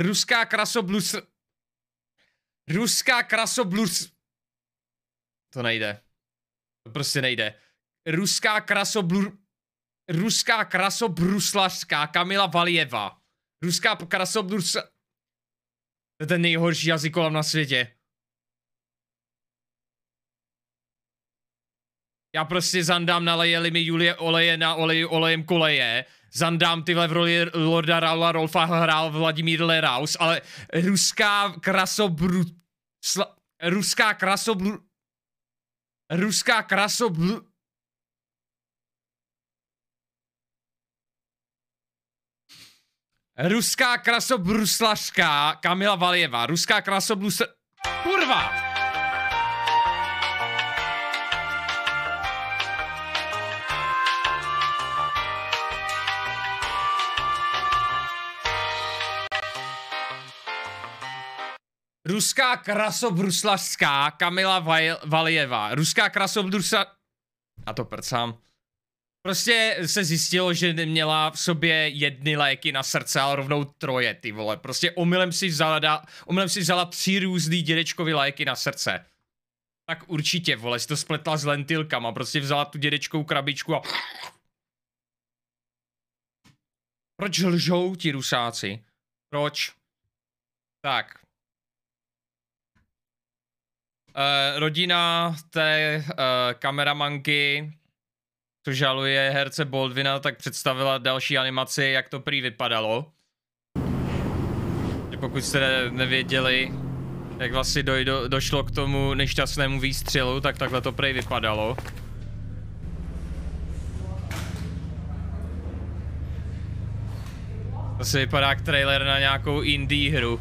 Ruská krasoblurská... Ruská krasoblurská... To nejde. To prostě nejde. Ruská krasoblu... Ruská krasobruslařská Kamila Valieva. Ruská krasobrusa... To je ten nejhorší jazykolam na světě. Já prostě zandám nalejeli mi Julie oleje na oleji olejem koleje. Zandám tyhle v roli Lorda Raula Rolfa hrál Vladimír Leraus, ale ruská krasobru... Sla... Ruská krasobru... Ruská kraso... Bl... Ruská krasobruslařka Kamila Valjeva. Ruská krasobruslařka... Kurva! Ruská krasobruslařská Kamila Valieva. Ruská krasobrusla... A to prcám. Prostě se zjistilo, že neměla v sobě jedny léky na srdce, ale rovnou troje, ty vole. Prostě omylem si vzala, omylem si vzala tři různý dědečkovi léky na srdce. Tak určitě, vole, si to spletla s lentilkama, prostě vzala tu dědečkou krabičku a... Proč lžou ti rusáci? Proč? Tak, Uh, rodina té uh, kameramanky, co žaluje herce Baldwina, tak představila další animaci, jak to prý vypadalo. Že pokud jste nevěděli, jak vlastně dojdo, došlo k tomu nešťastnému výstřelu, tak takhle to prý vypadalo. To se vypadá jak trailer na nějakou indie hru.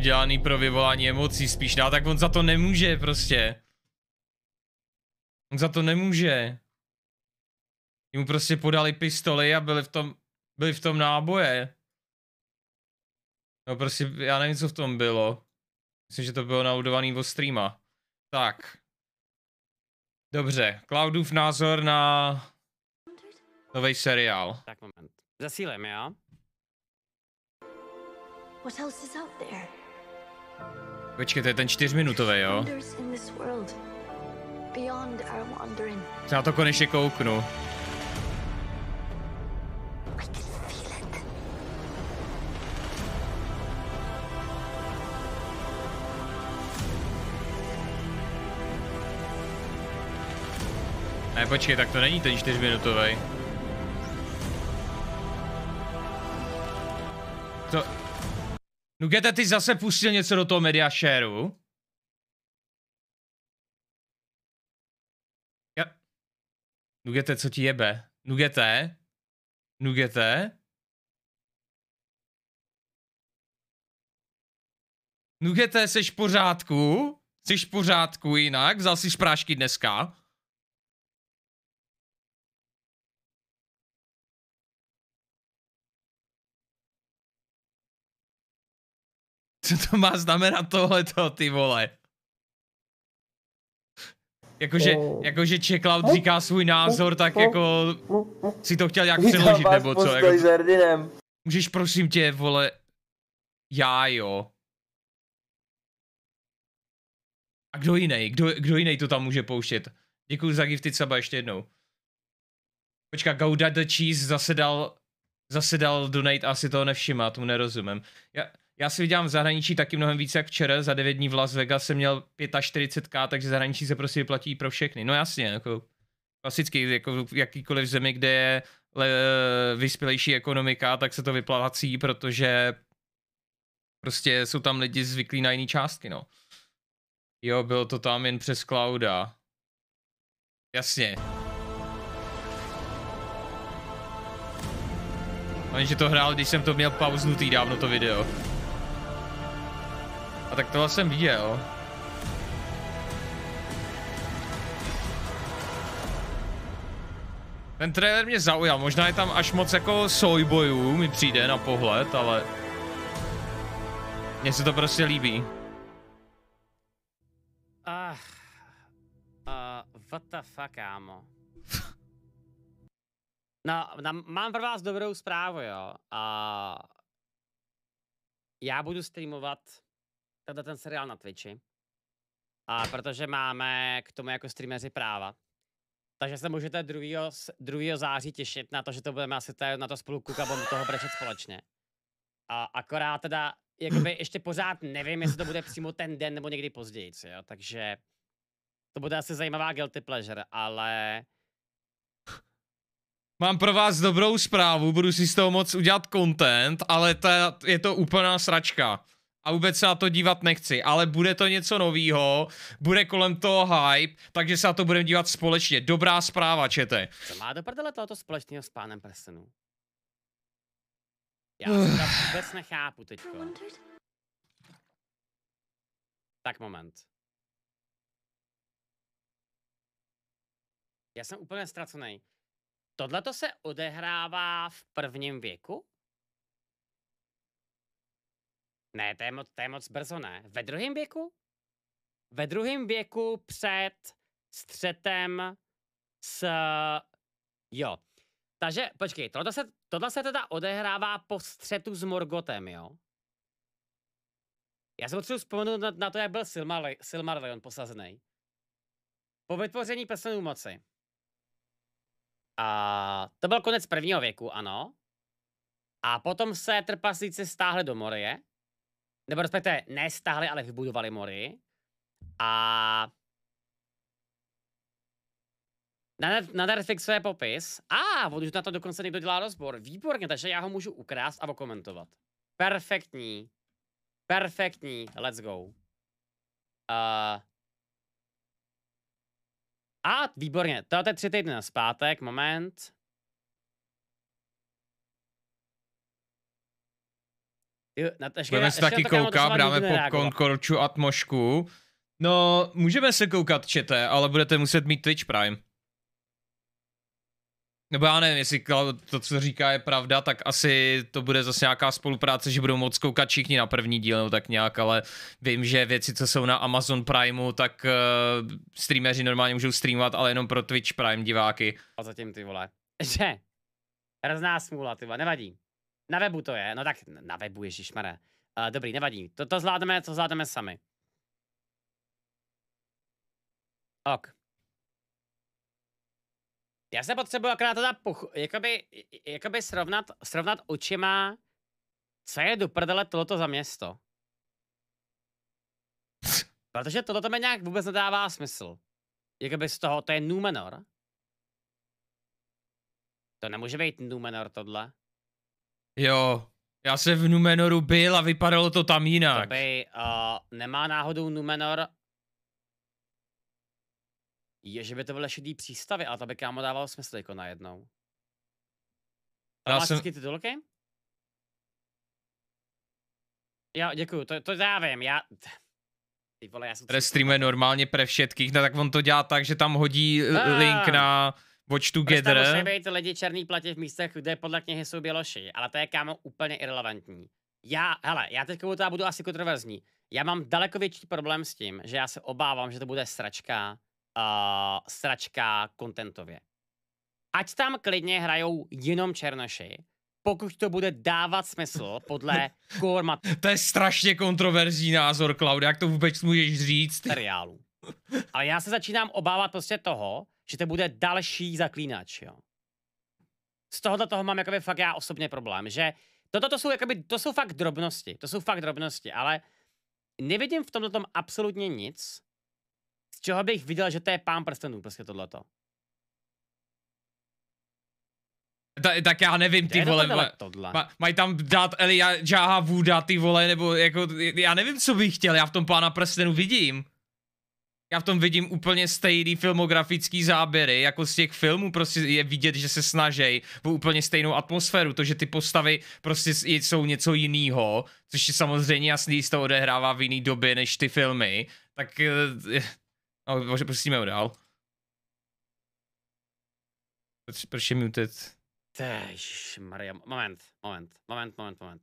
udělaný pro vyvolání emocí spíš, no a tak on za to nemůže prostě. On za to nemůže. Jemu prostě podali pistoli a byli v tom, byli v tom náboje. No prostě, já nevím, co v tom bylo. Myslím, že to bylo naudovaný od streama. Tak. Dobře, Cloudův názor na nový seriál. Tak moment. Zasílem, já? What else is out there? Počkej, to je ten čtyřminutový, jo? Já to konečně kouknu. Ne, počkej, tak to není ten čtyřminutový. To, Nugete, no ty zase pustil něco do toho media shareu. Ja. Nugete, no co ti jebe? Nugete? No Nugete? Nugete, seš v pořádku? Jsi v pořádku jinak? Vzal jsi prášky dneska? Co to má znamenat tohleto, ty vole? Jakože, oh. jakože Checkout říká svůj názor, tak jako si to chtěl nějak přeložit, nebo co? Jako... Můžeš prosím tě, vole, já jo. A kdo jiný? Kdo, kdo jiný to tam může pouštět? Děkuji za gifty třeba ještě jednou. Počka, Gouda the Cheese zase dal, zase dal donate asi toho nevšimá, tomu nerozumím. Já, já si vydělám v zahraničí taky mnohem více jak včera, za 9 dní v Las Vegas jsem měl 45k, takže zahraničí se prostě vyplatí pro všechny. No jasně, jako klasicky, jako jakýkoliv zemi, kde je le, vyspělejší ekonomika, tak se to vyplácí, protože prostě jsou tam lidi zvyklí na jiné částky, no. Jo, bylo to tam jen přes clouda. Jasně. že to hrál, když jsem to měl pauznutý dávno to video. A tak tohle jsem viděl. Ten trailer mě zaujal, možná je tam až moc jako soybojů mi přijde na pohled, ale... Mně se to prostě líbí. Ah, uh, what the fuck, kámo. No, na, mám pro vás dobrou zprávu, jo. A uh, já budu streamovat tenhle ten seriál na Twitchi. A protože máme k tomu jako streameři práva, takže se můžete 2. 2. září těšit na to, že to budeme asi tady na to spolu kuka budeme toho brečet společně. A akorát teda, jakoby ještě pořád nevím, jestli to bude přímo ten den nebo někdy později, jo, takže to bude asi zajímavá guilty pleasure, ale... Mám pro vás dobrou zprávu, budu si z toho moc udělat content, ale ta, je to úplná sračka a vůbec se na to dívat nechci, ale bude to něco novýho, bude kolem toho hype, takže se na to budeme dívat společně. Dobrá zpráva, čete. Co má do prdele tohoto společného s pánem prstenů? Já to vůbec nechápu teďko. Tak moment. Já jsem úplně ztracený. Tohle to se odehrává v prvním věku? Ne, to je moc, to je moc brzo, ne. Ve druhém věku? Ve druhém věku před střetem s... Jo. Takže, počkej, tohle se, tohle se teda odehrává po střetu s Morgotem, jo? Já se potřebuji vzpomenout na, na to, jak byl Silmaril, Silmarillion posazený. Po vytvoření prstenů moci. A to byl konec prvního věku, ano. A potom se trpaslíci stáhli do Morie, nebo respektive ne stáhli, ale vybudovali mory. A na, na Netflixu je popis. A, ah, už na to dokonce někdo dělá rozbor. Výborně, takže já ho můžu ukrást a okomentovat. Perfektní. Perfektní. Let's go. Uh, a, výborně. To je tři týdny na zpátek. Moment. Jo, Budeme se taky koukat, dáme popcorn, korču a tmošku. No, můžeme se koukat, čete, ale budete muset mít Twitch Prime. Nebo já nevím, jestli to, co říká, je pravda, tak asi to bude zase nějaká spolupráce, že budou moc koukat všichni na první díl nebo tak nějak, ale vím, že věci, co jsou na Amazon Primeu, tak uh, streameři normálně můžou streamovat, ale jenom pro Twitch Prime diváky. A zatím ty vole. Že? Hrozná smůla, ty vole, nevadí. Na webu to je, no tak na webu, ježišmaré. Uh, dobrý, nevadí, to, to zvládneme, to zvládneme sami. Ok. Já se potřebuji akorát teda puch, jakoby, jakoby srovnat, srovnat očima, co je do prdele tohleto za město. Protože to mi nějak vůbec nedává smysl. Jakoby z toho, to je Numenor. To nemůže být Numenor tohle. Jo, já jsem v Numenoru byl a vypadalo to tam jinak. Tobej, uh, nemá náhodou Numenor... Je, že by to byly šedý přístavy, ale to by kámo dávalo smysl jako najednou. Tam já máš jsem... titulky? Jo, děkuju, to, to já vím, já... Ty vole, já jsem... Restreamuje normálně pre všetkých, no tak on to dělá tak, že tam hodí link na Watch Together. Prostě musí být lidi černý platě v místech, kde podle knihy jsou běloši, ale to je kámo úplně irrelevantní. Já, hele, já teď budu, budu asi kontroverzní. Já mám daleko větší problém s tím, že já se obávám, že to bude sračka, uh, sračka kontentově. Ať tam klidně hrajou jenom černoši, pokud to bude dávat smysl podle korma. to je strašně kontroverzní názor, Klaudia, jak to vůbec můžeš říct? Seriálu. Ale já se začínám obávat prostě toho, že to bude další zaklínač, jo. Z tohoto toho mám jakoby fakt já osobně problém, že toto to jsou jakoby, to jsou fakt drobnosti, to jsou fakt drobnosti, ale nevidím v tomto tom absolutně nic, z čeho bych viděl, že to je pán prstenů, prostě tohleto. Ta, tak já nevím, ty vole. ma, mají tam dát Elia Jaha Vuda, ty vole, nebo jako, já nevím, co bych chtěl, já v tom pána prstenu vidím já v tom vidím úplně stejný filmografický záběry, jako z těch filmů prostě je vidět, že se snaží v úplně stejnou atmosféru, to, že ty postavy prostě jsou něco jiného, což je samozřejmě jasný, že to odehrává v jiný době než ty filmy, tak eh, eh, no, bože, prosíme jdeme dál. Proč, proč je muted? Tež, Maria, moment, moment, moment, moment, moment.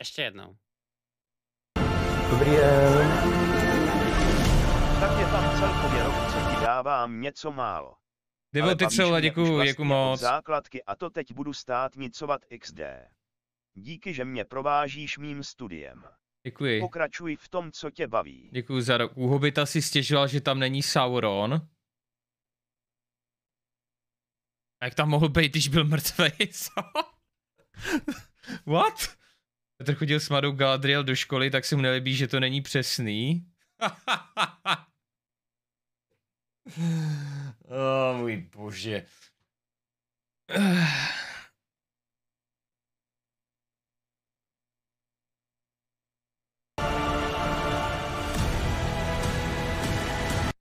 Ještě jednou. Dobrý den. Tak je tam celkově rok, co ti dávám něco málo. Devo, ty celé, děkuju, děkuju jako moc. Základky a to teď budu stát nicovat XD. Díky, že mě provážíš mým studiem. Děkuji. Pokračuj v tom, co tě baví. Děkuji za rok. U Hobita si stěžoval, že tam není Sauron. A jak tam mohl být, když byl mrtvý? What? Petr chodil s Madou Galadriel do školy, tak se mu nelíbí, že to není přesný. oh, můj bože.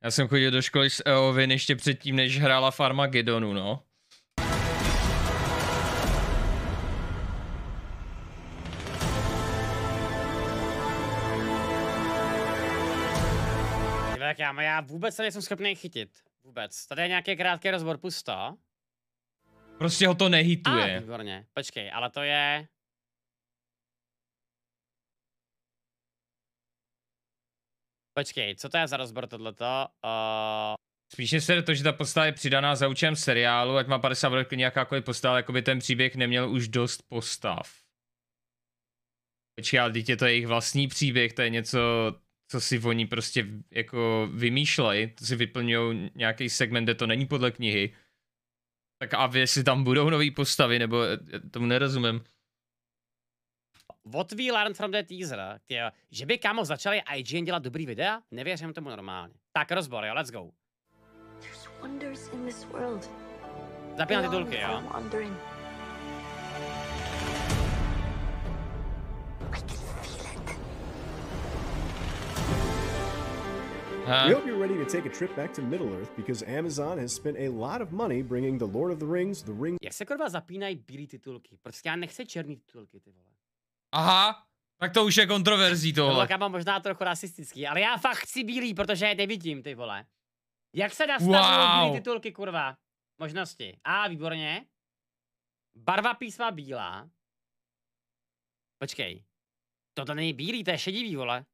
Já jsem chodil do školy s Eovin ještě předtím, než hrála Farmagedonu, no. tak já, já vůbec tady jsem schopný chytit. Vůbec. Tady je nějaký krátký rozbor pusto. Prostě ho to nehituje. A, výborně. Počkej, ale to je... Počkej, co to je za rozbor tohleto? Uh... Spíše se to, že ta postava je přidaná za účelem seriálu, ať má 50 let nějakákoliv postava, jako by ten příběh neměl už dost postav. Počkej, ale teď je to jejich vlastní příběh, to je něco, co si oni prostě jako vymýšlej, to si vyplňují nějaký segment, kde to není podle knihy. Tak a jestli tam budou nové postavy, nebo eh, tomu nerozumím. What we learned from the teaser, tě, že by kámo začali IGN dělat dobrý videa, nevěřím tomu normálně. Tak rozbor, jo, let's go. Zapínám titulky, jo. Huh? we hope you're ready to take a trip back to Middle Earth because Amazon has spent a lot of money bringing the Lord of the Rings, the Ring. Jak se kurva zapínají bílé titulky? Prostě já nechci černý titulky, ty vole. Aha, tak to už je kontroverzí tohle. To mám možná trochu rasistický, ale já fakt chci bílý, protože je nevidím, ty vole. Jak se dá wow. bílé titulky, kurva? Možnosti. A, výborně. Barva písma bílá. Počkej. Toto není bílý, to je šedivý, vole.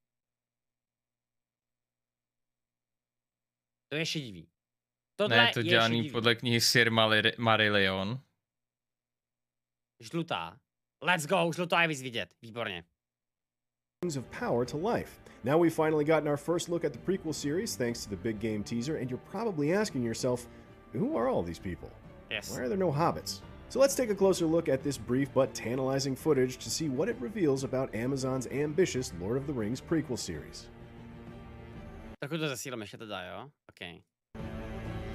To je šedivý. Tohle ne, to dělaný šedivý. podle knihy Sir Marillion. Žlutá. Let's go, žlutá je víc vidět. Výborně. of power to life. Now we've finally gotten our first look at the prequel series thanks to the big game teaser, and you're probably asking yourself, who are all these people? Yes. Why are there no hobbits? So let's take a closer look at this brief but tantalizing footage to see what it reveals about Amazon's ambitious Lord of the Rings prequel series. ¿eh? Okay.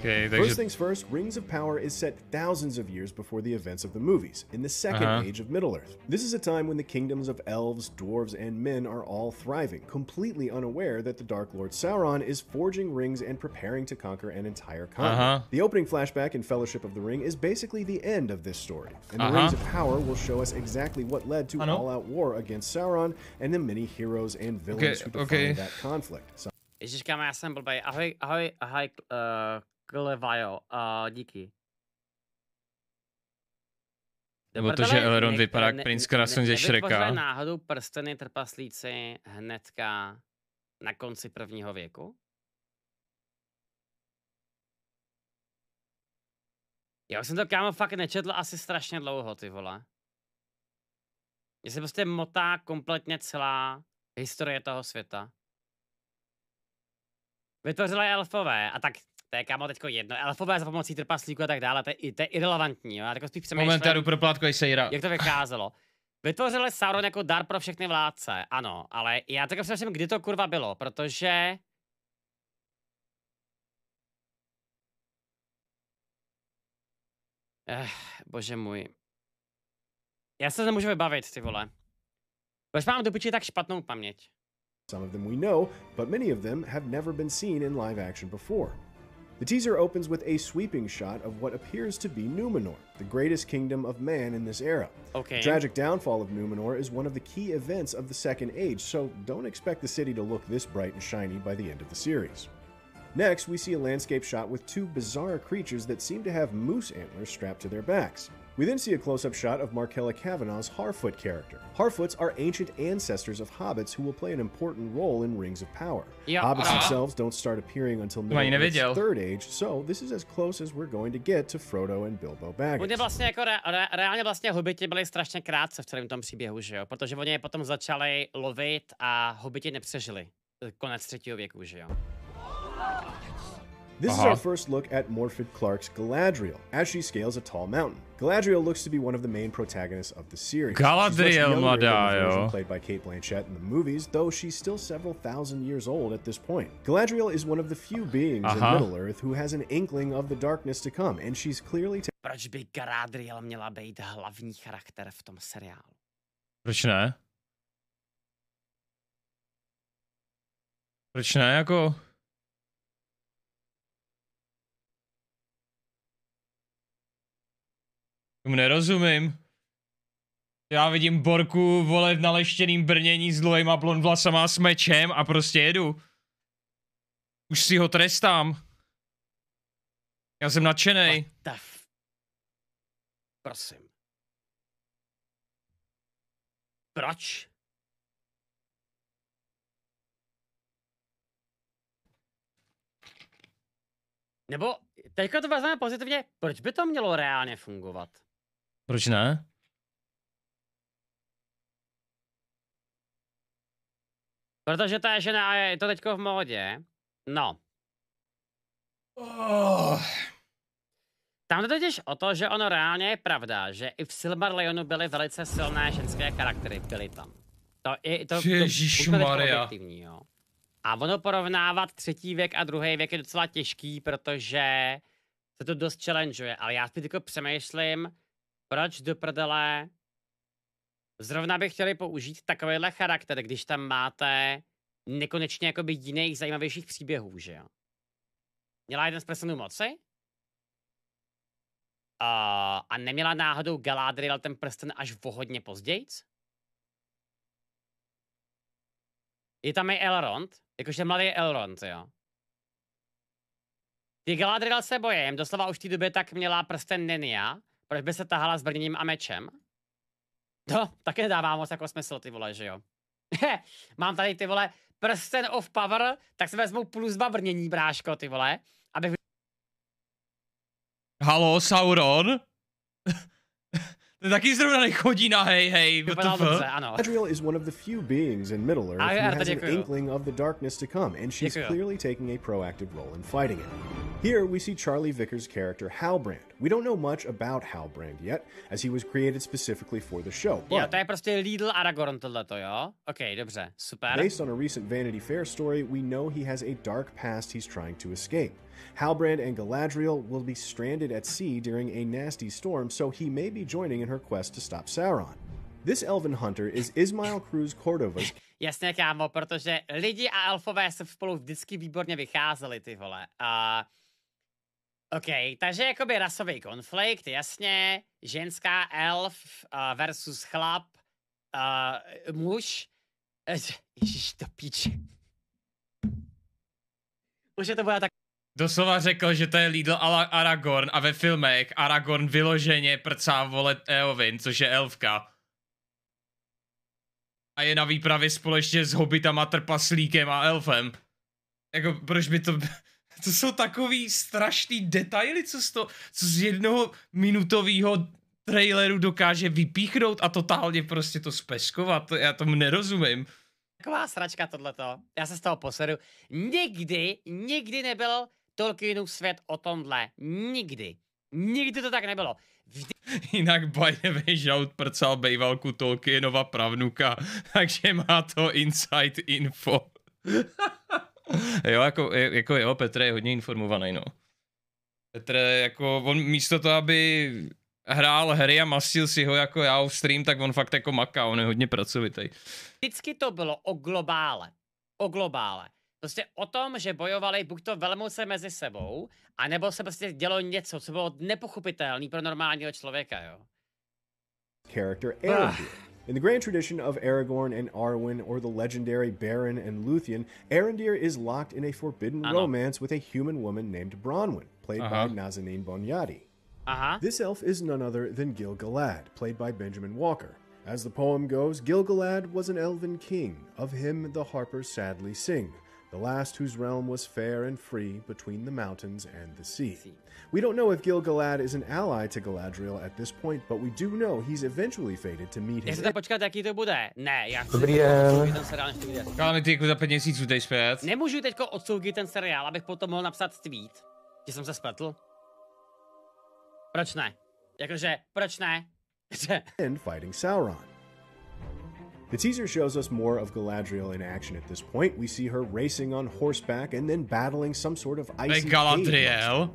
Okay, first things first, Rings of Power is set thousands of years before the events of the movies, in the 2nd uh -huh. age of Middle-earth. This is a time when the kingdoms of elves, dwarves, and men are all thriving, completely unaware that the Dark Lord Sauron is forging rings and preparing to conquer an entire continent. Uh -huh. The opening flashback in Fellowship of the Ring is basically the end of this story, and uh -huh. Rings of Power will show us exactly what led to all-out war against Sauron and the many heroes and villains okay, who defined okay. that conflict. Ježíš, kam já jsem blbej. Ahoj, ahoj, ahoj, uh, Klevajo, uh, díky. Nebo to, že Elrond vypadá jak princ Krasun ze Šreka. náhodou prsteny trpaslíci hnedka na konci prvního věku? Já jsem to kámo fakt nečetl asi strašně dlouho, ty vole. Mně se prostě motá kompletně celá historie toho světa vytvořili elfové a tak to je kámo teďko jedno. Elfové za pomocí trpaslíku a tak dále, to je, to je irrelevantní. Jo? Já jako spíš přemýšlím, pro plátko sejra. Jak to vycházelo. Vytvořili Sauron jako dar pro všechny vládce, ano, ale já tak přemýšlím, kdy to kurva bylo, protože... Ech, bože můj. Já se nemůžu vybavit, ty vole. Proč mám do tak špatnou paměť? Some of them we know, but many of them have never been seen in live action before. The teaser opens with a sweeping shot of what appears to be Numenor, the greatest kingdom of man in this era. Okay. The tragic downfall of Numenor is one of the key events of the Second Age, so don't expect the city to look this bright and shiny by the end of the series. Next, we see a landscape shot with two bizarre creatures that seem to have moose antlers strapped to their backs. We then see a close up shot of Markella Kavanaugh's Harfoot character. Harfoots are ancient ancestors of hobbits who will play an important role in Rings of Power. Yeah. Hobbits uh-huh. themselves don't start appearing until middle third age, so this is as close as we're going to get to Frodo and Bilbo Baggins. Oni vlastně jako re, re, reálně vlastně hobiti byli strašně krátce v celém tom příběhu, že jo? Protože oni je potom začali lovit a hobiti nepřežili. Konec třetího věku, že jo? This uh-huh. is our first look at Morphid Clark's Galadriel as she scales a tall mountain. Galadriel looks to be one of the main protagonists of the series. Galadriel, Madayo. Played by Kate Blanchett in the movies, though she's still several thousand years old at this point. Galadriel is one of the few beings uh-huh. in Middle Earth who has an inkling of the darkness to come, and she's clearly. T- Proč by Galadriel měla být hlavní charakter v tom seriálu? Proč ne? Proč ne, jako... Tomu nerozumím. Já vidím Borku, vole, v naleštěným brnění s dlouhýma blond vlasama a s mečem a prostě jedu. Už si ho trestám. Já jsem nadšený. Prosím. Proč? Nebo teďka to vezmeme pozitivně, proč by to mělo reálně fungovat? Proč ne? Protože ta žena je to teďko v módě. No. Oh. Tam to totiž o to, že ono reálně je pravda, že i v Silmarillionu byly velice silné ženské charaktery, byly tam. To je to, Ježíš to, objektivní, jo. A ono porovnávat třetí věk a druhý věk je docela těžký, protože se to dost challengeuje, ale já si teďko přemýšlím, proč do prdele zrovna bych chtěli použít takovýhle charakter, když tam máte nekonečně jakoby jiných zajímavějších příběhů, že jo? Měla jeden z personů moci? A, a neměla náhodou Galadriel ten prsten až v později? Je tam i Elrond, jakože mladý Elrond, jo. Ty Galadriel se bojím. doslova už v té době tak měla prsten Nenia, proč by se tahala s brněním a mečem? To také nedává moc jako smysl, ty vole, že jo? Mám tady ty vole prsten of power, tak se vezmu plus dva brnění, bráško, ty vole, abych... Halo, Sauron? Taky zrovna nechodí na hej, hej, Vypadal dobře, ano. Adriel is one of the few beings in Middle Earth who has an inkling of the darkness to come, and she's clearly taking a proactive role in fighting it. Here we see Charlie Vicker's character Halbrand. We don't know much about Halbrand yet, as he was created specifically for the show. But jo, to je prostě Lidl Aragorn tohleto, jo? Ok, dobře, super. Based on a recent Vanity Fair story, we know he has a dark past he's trying to escape. Halbrand and Galadriel will be stranded at sea during a nasty storm, so he may be joining in her quest to stop Sauron. This elven hunter is Ismail Cruz Cordova. Jasně, kámo, protože lidi a elfové se spolu vždycky výborně vycházeli, ty vole. A... OK, takže jakoby rasový konflikt, jasně, ženská elf versus chlap, uh, muž. Ježíš, to píče. Už je to bude tak doslova řekl, že to je Lidl a Aragorn a ve filmech Aragorn vyloženě prcá vole Eowyn, což je elfka. A je na výpravě společně s hobitama, trpaslíkem a elfem. Jako, proč by to... To jsou takový strašný detaily, co z, to, co z jednoho minutového traileru dokáže vypíchnout a totálně prostě to speskovat. To, já tomu nerozumím. Taková sračka tohleto. Já se z toho posedu. Nikdy, nikdy nebyl Tolkienův svět o tomhle. Nikdy. Nikdy to tak nebylo. Vždy... Jinak by the way, Žaut prcal bejvalku Tolkienova pravnuka, takže má to inside info. jo, jako, jako jo, Petr je hodně informovaný, no. Petr, jako on místo toho, aby hrál hry a masil si ho jako já v stream, tak on fakt jako maká, on je hodně pracovitý. Vždycky to bylo o globále. O globále. prostě o tom, že bojovali buď to velmoce mezi sebou, anebo se prostě dělo něco, co bylo nepochopitelné pro normálního člověka, jo. Character ah. Aragorn. In the grand tradition of Aragorn and Arwen, or the legendary Baron and Luthien, Arendir is locked in a forbidden ano. romance with a human woman named Bronwyn, played by Nazanin Bonyadi. This elf is none other than Gil-galad, played by Benjamin Walker. As the poem goes, Gil-galad was an elven king. Of him the harpers sadly sing the last whose realm was fair and free between the mountains and the sea. We don't know if Gilgalad is an ally to Galadriel at this point, but we do know he's eventually fated to meet his... Chcete počkat, jaký to bude? Ne, já chci Dobrý den. ten seriál, než to vidět. Káme, za pět měsíců jdeš zpět. Nemůžu teďko odsoudit ten seriál, abych potom mohl napsat tweet, že jsem se spletl. Proč ne? Jakože, proč ne? in fighting Sauron. The teaser shows us more of Galadriel in action at this point. We see her racing on horseback and then battling some sort of icy. Galadriel.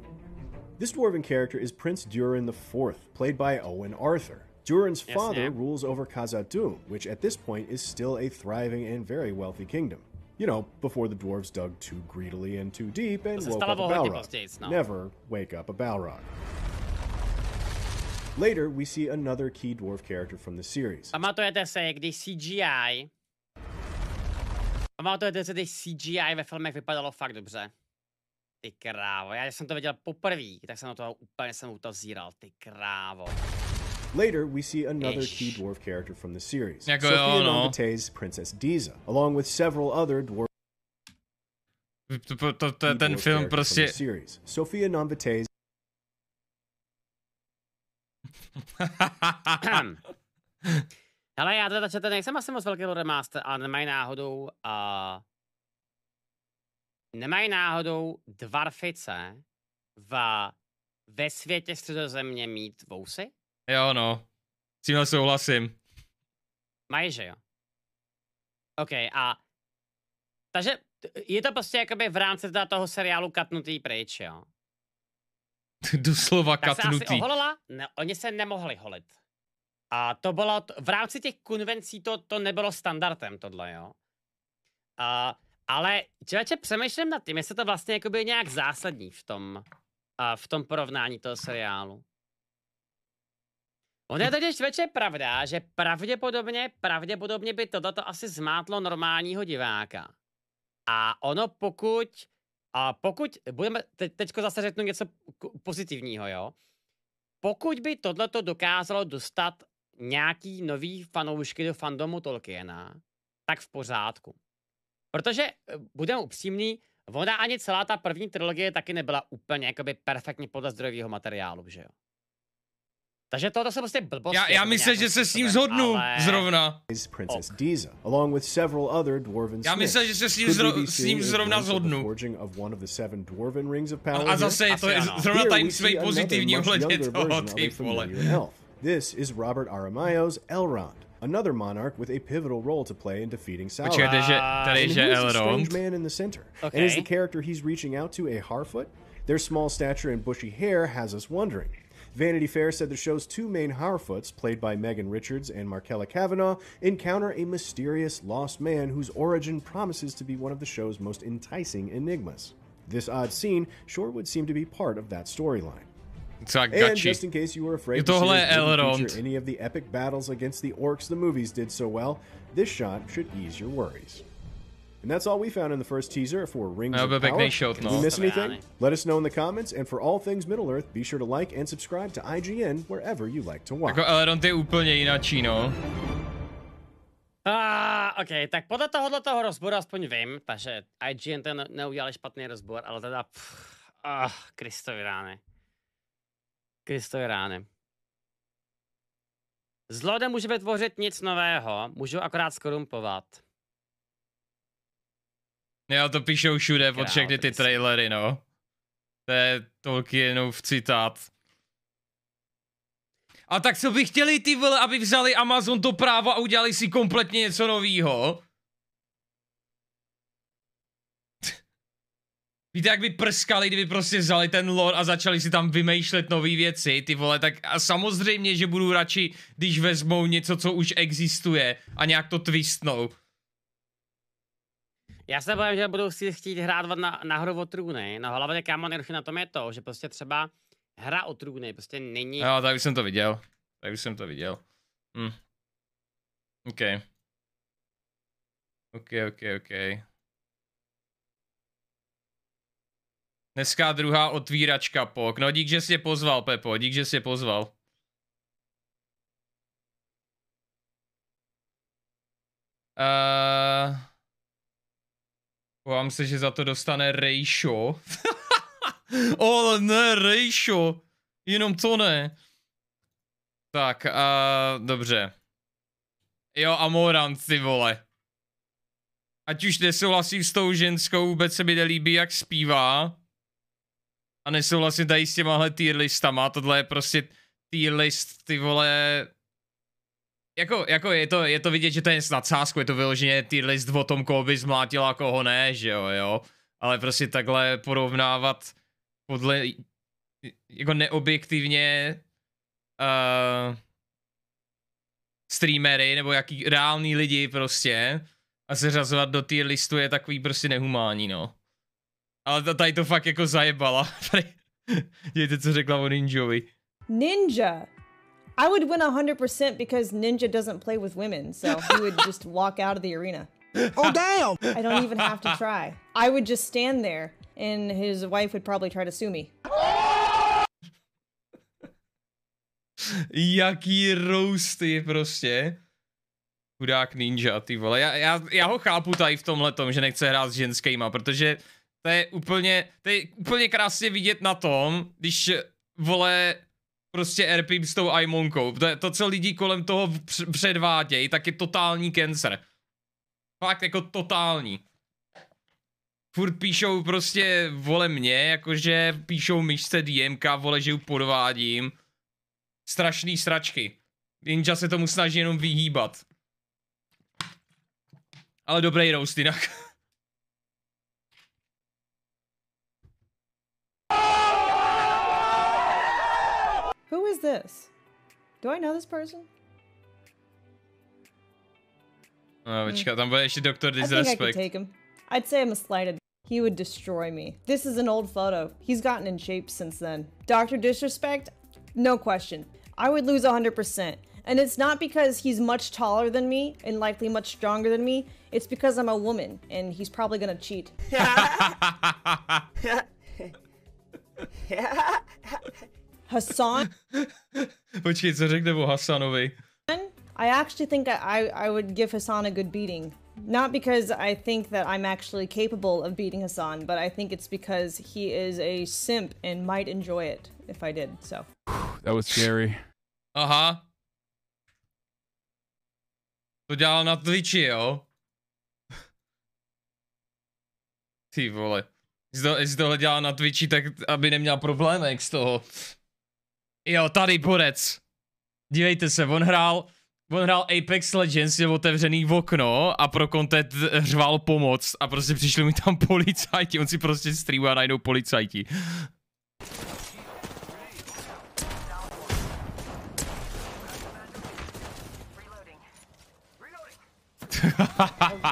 This dwarven character is Prince Durin IV, played by Owen Arthur. Durin's yes, father ma'am. rules over khazad which at this point is still a thriving and very wealthy kingdom. You know, before the dwarves dug too greedily and too deep and woke up a Balrog. no. Never wake up a Balrog. Later, we see another key dwarf character from the series. Pamatujete se, když CGI... Pamatujete se, když CGI ve filmech vypadalo fakt dobře. Ty krávo, já jsem to viděl poprvé, tak jsem na to úplně jsem to zíral, ty krávo. Later, we see another Ish. key dwarf character from the series, jako Sophia Nombate's Princess Diza, along with several other dwarf to, to, to, ten film prostě... Sophia Nombate's Ale já teda čete, nejsem asi moc velký loremaster, ale nemají náhodou a... Uh, nemají náhodou dvarfice v, ve světě středozemě mít vousy? Jo, no. S tímhle souhlasím. Mají, že jo? OK, a... Takže je to prostě jakoby v rámci toho seriálu katnutý pryč, jo? Doslova tak katnutý. se asi oholila? No, oni se nemohli holit. A to bylo, t- v rámci těch konvencí to, to nebylo standardem tohle, jo. A, ale člověče, přemýšlím nad tím, jestli to vlastně by nějak zásadní v tom, a v tom porovnání toho seriálu. Ono je totiž večer pravda, že pravděpodobně, pravděpodobně by toto asi zmátlo normálního diváka. A ono pokud a pokud budeme, te, teďko zase řeknu něco pozitivního, jo. Pokud by tohleto dokázalo dostat nějaký nový fanoušky do fandomu Tolkiena, tak v pořádku. Protože, e, budeme upřímní, ona ani celá ta první trilogie taky nebyla úplně jakoby perfektně podle zdrojového materiálu, že jo. Takže tohle jsem prostě blbost. Já, já myslím, že se s ním zhodnu ale... zrovna. Princess Diza, along with several other dwarven Já myslím, že se s ním, zro s ním zrovna zhodnu. A, zase je to je zrovna tady svý pozitivní ohledně toho, ty vole. This is Robert Aramayo's Elrond, another monarch with a pivotal role to play in defeating Sauron. Počkejte, že tady a strange man in the center, okay. and is the character he's reaching out to a Harfoot? Their small stature and bushy hair has us wondering. Vanity Fair said the show's two main Harfoots, played by Megan Richards and Markella Cavanaugh, encounter a mysterious lost man whose origin promises to be one of the show's most enticing enigmas. This odd scene sure would seem to be part of that storyline. and just in case you were afraid to feature any of the epic battles against the orcs the movies did so well, this shot should ease your worries. And that's all we found in the first teaser for Rings no, of Power. Did we miss anything? Let us know in the comments, and for all things Middle-earth, be sure to like and subscribe to IGN wherever you like to watch. Tako, ale Ron, je úplně jináčí, no. Uh, OK, tak podle tohohle toho rozboru aspoň vím, takže IGN ten neudělal špatný rozbor, ale teda, pff, oh, Kristovi rány. Kristovi rány. Zlo nemůže vytvořit nic nového, můžu akorát skorumpovat. Jo, to píšou všude pod všechny ty trailery, no. To je Tolkienův citát. A tak co by chtěli ty vole, aby vzali Amazon to právo a udělali si kompletně něco novýho? Víte, jak by prskali, kdyby prostě vzali ten lore a začali si tam vymýšlet nové věci, ty vole, tak a samozřejmě, že budu radši, když vezmou něco, co už existuje a nějak to twistnou. Já se bojím, že budou si chtít hrát na, na hru o trůny. No hlavně kámo nejhorší na tom je to, že prostě třeba hra o trůny prostě není... Jo, tak už jsem to viděl. Tak už jsem to viděl. Hm. OK. OK, OK, OK. Dneska druhá otvíračka pok. No dík, že jsi pozval, Pepo, dík, že jsi pozval. Uh... Povám se, že za to dostane Rejšo. Ale ne, Rejšo. Jenom to ne. Tak, a uh, dobře. Jo, Amorant, ty vole. Ať už nesouhlasím s tou ženskou, vůbec se mi nelíbí, jak zpívá. A nesouhlasím tady s těmahle tier listama, tohle je prostě tier list, ty vole, jako, jako je, to, je to vidět, že to je snad sásku, je to vyloženě ty list o tom, koho by zmlátila, koho ne, že jo, jo. Ale prostě takhle porovnávat podle, jako neobjektivně uh, streamery nebo jaký reální lidi prostě a seřazovat do tier listu je takový prostě nehumání, no. Ale to, tady to fakt jako zajebala. Dějte, co řekla o Ninjovi. Ninja i would win 100% because Ninja doesn't play with women, so he would just walk out of the arena. Oh, damn! I don't even have to try. I would just stand there, and his wife would probably try to sue me. Jaký roasty prostě. Chudák ninja, ty vole. Já, já, já ho chápu tady v tomhle tom, že nechce hrát s ženskýma, protože to je úplně, to je úplně krásně vidět na tom, když vole prostě RP s tou Aimonkou. To, to, co lidi kolem toho předvádějí, tak je totální cancer. Fakt jako totální. Furt píšou prostě, vole mě, jakože píšou myšce DMK, vole, že ju podvádím. Strašný sračky. Ninja se tomu snaží jenom vyhýbat. Ale dobrý roast jinak. this? Do I know this person? Oh, Večka, tam bude ještě Dr. Disrespect. I think I take him. I'd say I'm a slighted. He would destroy me. This is an old photo. He's gotten in shape since then. Dr. Disrespect? No question. I would lose 100%. And it's not because he's much taller than me and likely much stronger than me. It's because I'm a woman and he's probably gonna cheat. Hassan. Počkej, co řekne o Hassanovi? I actually think I, I would give Hassan a good beating. Not because I think that I'm actually capable of beating Hassan, but I think it's because he is a simp and might enjoy it if I did, so. That was scary. huh. To dělal na Twitchi, jo? Ty vole. Jestli to, dělal na Twitchi, tak aby neměl problémy z toho. Jo, tady borec. Dívejte se, on hrál, on hrál Apex Legends, je otevřený v okno a pro kontent řval pomoc a prostě přišli mi tam policajti, on si prostě streamuje a najdou policajti.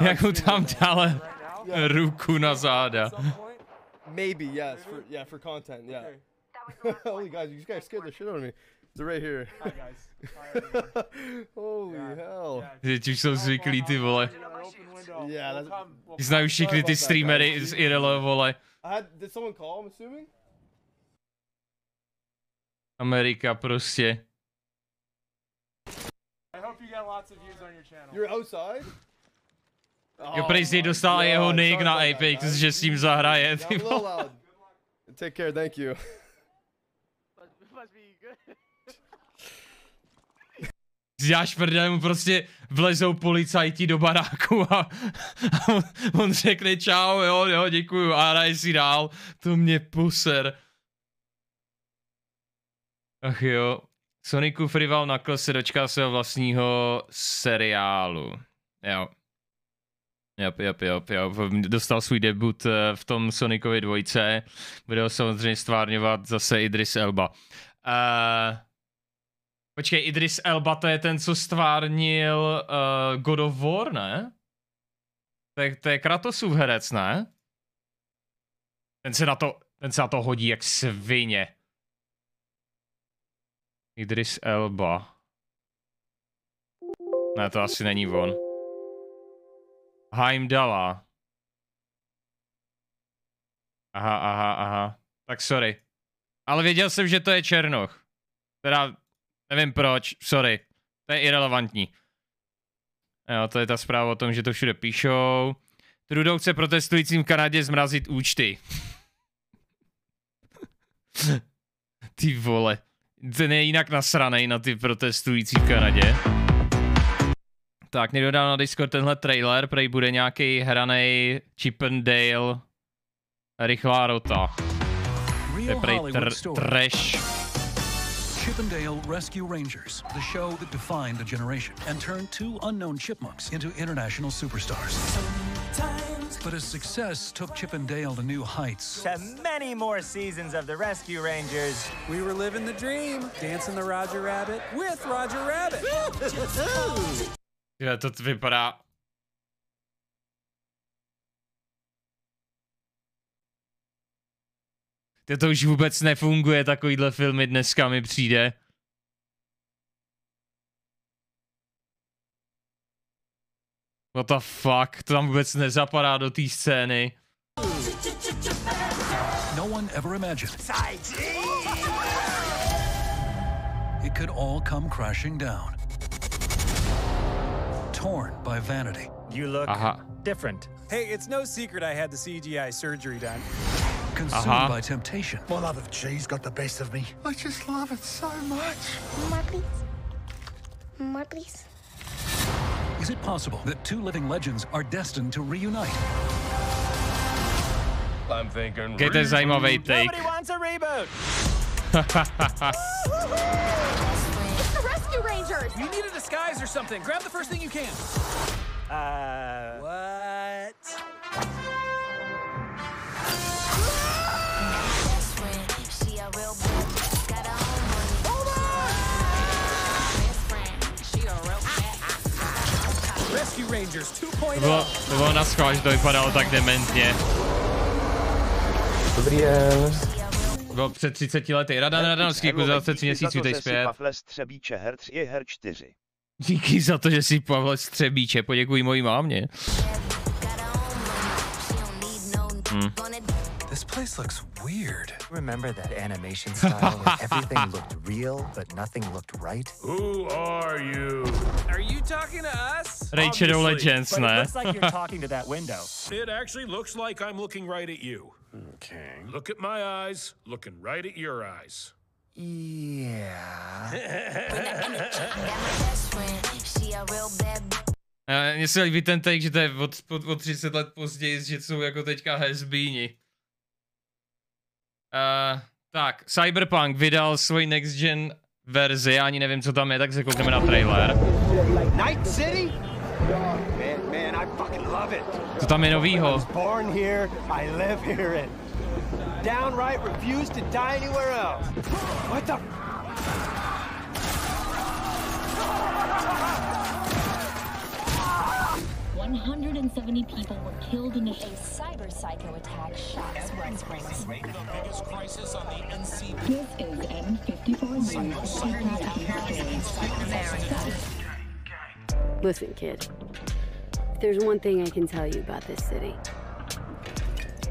Jak mu tam dále ruku na záda. Maybe yes. For, yeah, for content. Yeah. Okay. Holy guys, you guys scared the shit out of me. They're right here. Hi guys. Holy yeah. hell. Yeah, so jsou zvyklí, vole. Yeah, that's... We'll Znají všichni ty streamery z Irelo, I Had, did someone call, I'm assuming? America, prostě. I hope you got lots of views on your channel. You're outside? Oh, jo, prej si dostal God, oh, jeho nick na Apex, that, že s tím zahraje, ty Take care, thank you. Zjáš prdele mu prostě vlezou policajti do baráku a, a on, on řekne čau, jo, jo, děkuju a hraje si dál. To mě puser. Ach jo. Sonicův rival nakl se dočká svého vlastního seriálu. Jo. Jap, jap, jap, jap. Dostal svůj debut eh, v tom Sonicovi dvojce. Bude ho samozřejmě stvárňovat zase Idris Elba. Uh, počkej, Idris Elba to je ten, co stvárnil uh, God of War, ne? To je, to je Kratosův herec, ne? Ten se, na to, ten se na to hodí jak svině. Idris Elba. Ne, to asi není on. Heimdala. Aha, aha, aha. Tak sorry. Ale věděl jsem, že to je Černoch. Teda, nevím proč, sorry. To je irrelevantní. Jo, to je ta zpráva o tom, že to všude píšou. Trudou chce protestujícím v Kanadě zmrazit účty. Ty vole. Ten je jinak nasranej na ty protestující v Kanadě. Tak, někdo dal na Discord tenhle trailer, prej bude nějaký hraný Chippendale rychlá rota. Je prej tr- trash. Rescue Rangers, the show that defined a generation and turned two unknown chipmunks into international superstars. Sometimes but his success took Dale to new heights. To many more seasons of the Rescue Rangers. We were living the dream, dancing the Roger Rabbit with Roger Rabbit. Jo, to vypadá... Tě to už vůbec nefunguje, takovýhle filmy dneska mi přijde. What the fuck, to tam vůbec nezapadá do té scény. No one ever imagined. It could all come crashing down. torn by vanity. You look uh -huh. different. Hey, it's no secret I had the CGI surgery done. Consumed uh -huh. by temptation. My love of cheese got the best of me. I just love it so much. More, please. More, please. Is it possible that two living legends are destined to reunite? I'm thinking. Get a Zajmowej take. Nobody wants a reboot. Rescue Rangers! You need a disguise or something. Grab the first thing you can. Uh... What? Rescue Rangers 2.0. To, to było na skroś do wypadało tak dementnie. Dobrý den. Bylo no, před 30 lety. Radan Radanský, děkuji za 3 měsíců, teď zpět. Pavle Střebíče, 3 je her 4. Díky za to, že jsi Pavle Střebíče, poděkuji mojí mámě. Hmm. This place looks weird. Remember that animation style where everything looked real, but nothing looked right? Who are you? Are you talking to us? Legends, ne? it looks like you're talking to that window. It actually looks like I'm looking right at you. Okay. Look at my eyes, looking right at your eyes. Yeah. Mně se líbí ten take, že to je od, od, od 30 let později, že jsou jako teďka hezbíni. Uh, tak, Cyberpunk vydal svoji next gen verzi, já ani nevím, co tam je, tak se koukneme na trailer. Night City? Vitamenovýho. I was born here, I live here and downright refuse to die anywhere else. What the One hundred and seventy people were killed in a cyber psycho attack Shots. West Springs. The biggest crisis on the NCB. This is N54 Listen, kid. If there's one thing I can tell you about this city,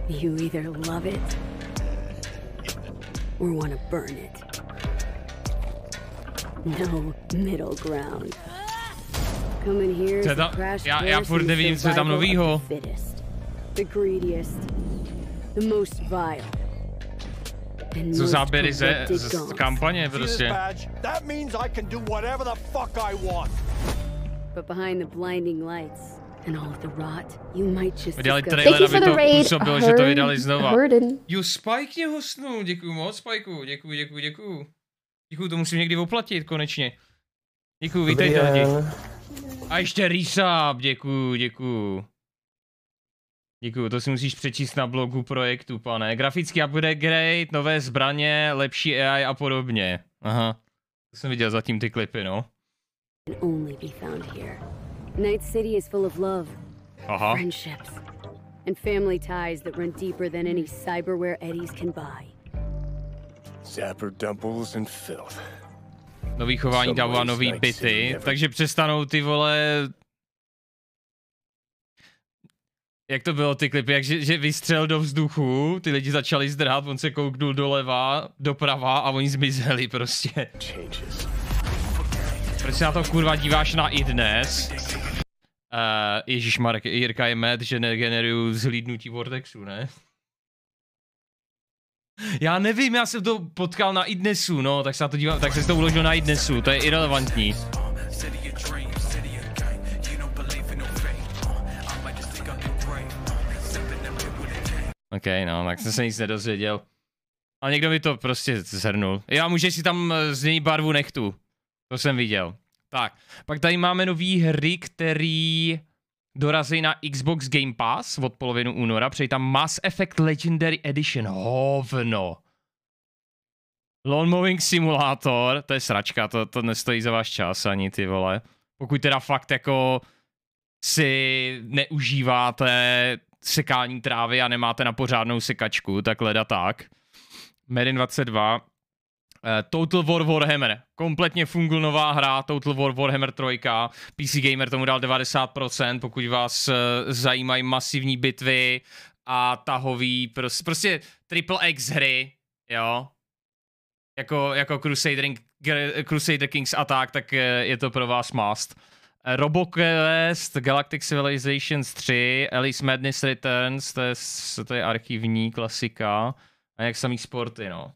you either love it or want to burn it. No middle ground. Coming here is the crash já, já furt nevím, co je tam novýho. The fittest, the greediest, the most vile. Co záběry ze, z, z kampaně prostě. That means I can do whatever the fuck I want. But behind the blinding lights, Vydali trailer, aby to působilo, že to vydali znova. Jo, Spike mě hostnul, děkuju moc, Spikeu, děkuju, děkuju, děkuju. Děkuju, to musím někdy oplatit, konečně. Děkuju, vítejte lidi. A ještě Rysab, děkuju, děkuju. Děkuju, to si musíš přečíst na blogu projektu, pane. Grafický upgrade, nové zbraně, lepší AI a podobně. Aha, to jsem viděl zatím ty klipy, no. Night City is full of love, uh -huh. friendships, and family ties that run deeper than any cyberware eddies can buy. Zapper dumples and filth. Nový chování dává nový byty, takže přestanou ty vole... Jak to bylo ty klipy, jak že, že vystřel do vzduchu, ty lidi začali zdrhat, on se kouknul doleva, doprava a oni zmizeli prostě. Changes. Proč se na to kurva díváš na i dnes? Uh, Ježíš Marek, Jirka je med, že negeneruju zhlídnutí Vortexu, ne? Já nevím, já jsem to potkal na idnesu, no, tak se na to dívám, tak se to uložil na idnesu, to je irrelevantní. OK, no, tak jsem se nic nedozvěděl. A někdo mi to prostě zhrnul. Já můžeš si tam změnit barvu nechtu. To jsem viděl. Tak, pak tady máme nový hry, který dorazí na Xbox Game Pass od polovinu února. Přeji tam Mass Effect Legendary Edition. Hovno. Lawn Mowing Simulator, to je sračka, to, to nestojí za váš čas ani ty vole. Pokud teda fakt jako si neužíváte sekání trávy a nemáte na pořádnou sekačku, tak leda tak. Medin 22, Eh, Total War Warhammer. Kompletně nová hra, Total War Warhammer 3. PC Gamer tomu dal 90%, pokud vás eh, zajímají masivní bitvy a tahový, prostě, prostě triple X hry, jo. Jako, jako Crusader, Crusader Kings Attack, tak eh, je to pro vás must. RoboQuest, Galactic Civilizations 3, Alice Madness Returns, to je, to je archivní klasika. A jak samý sporty, no.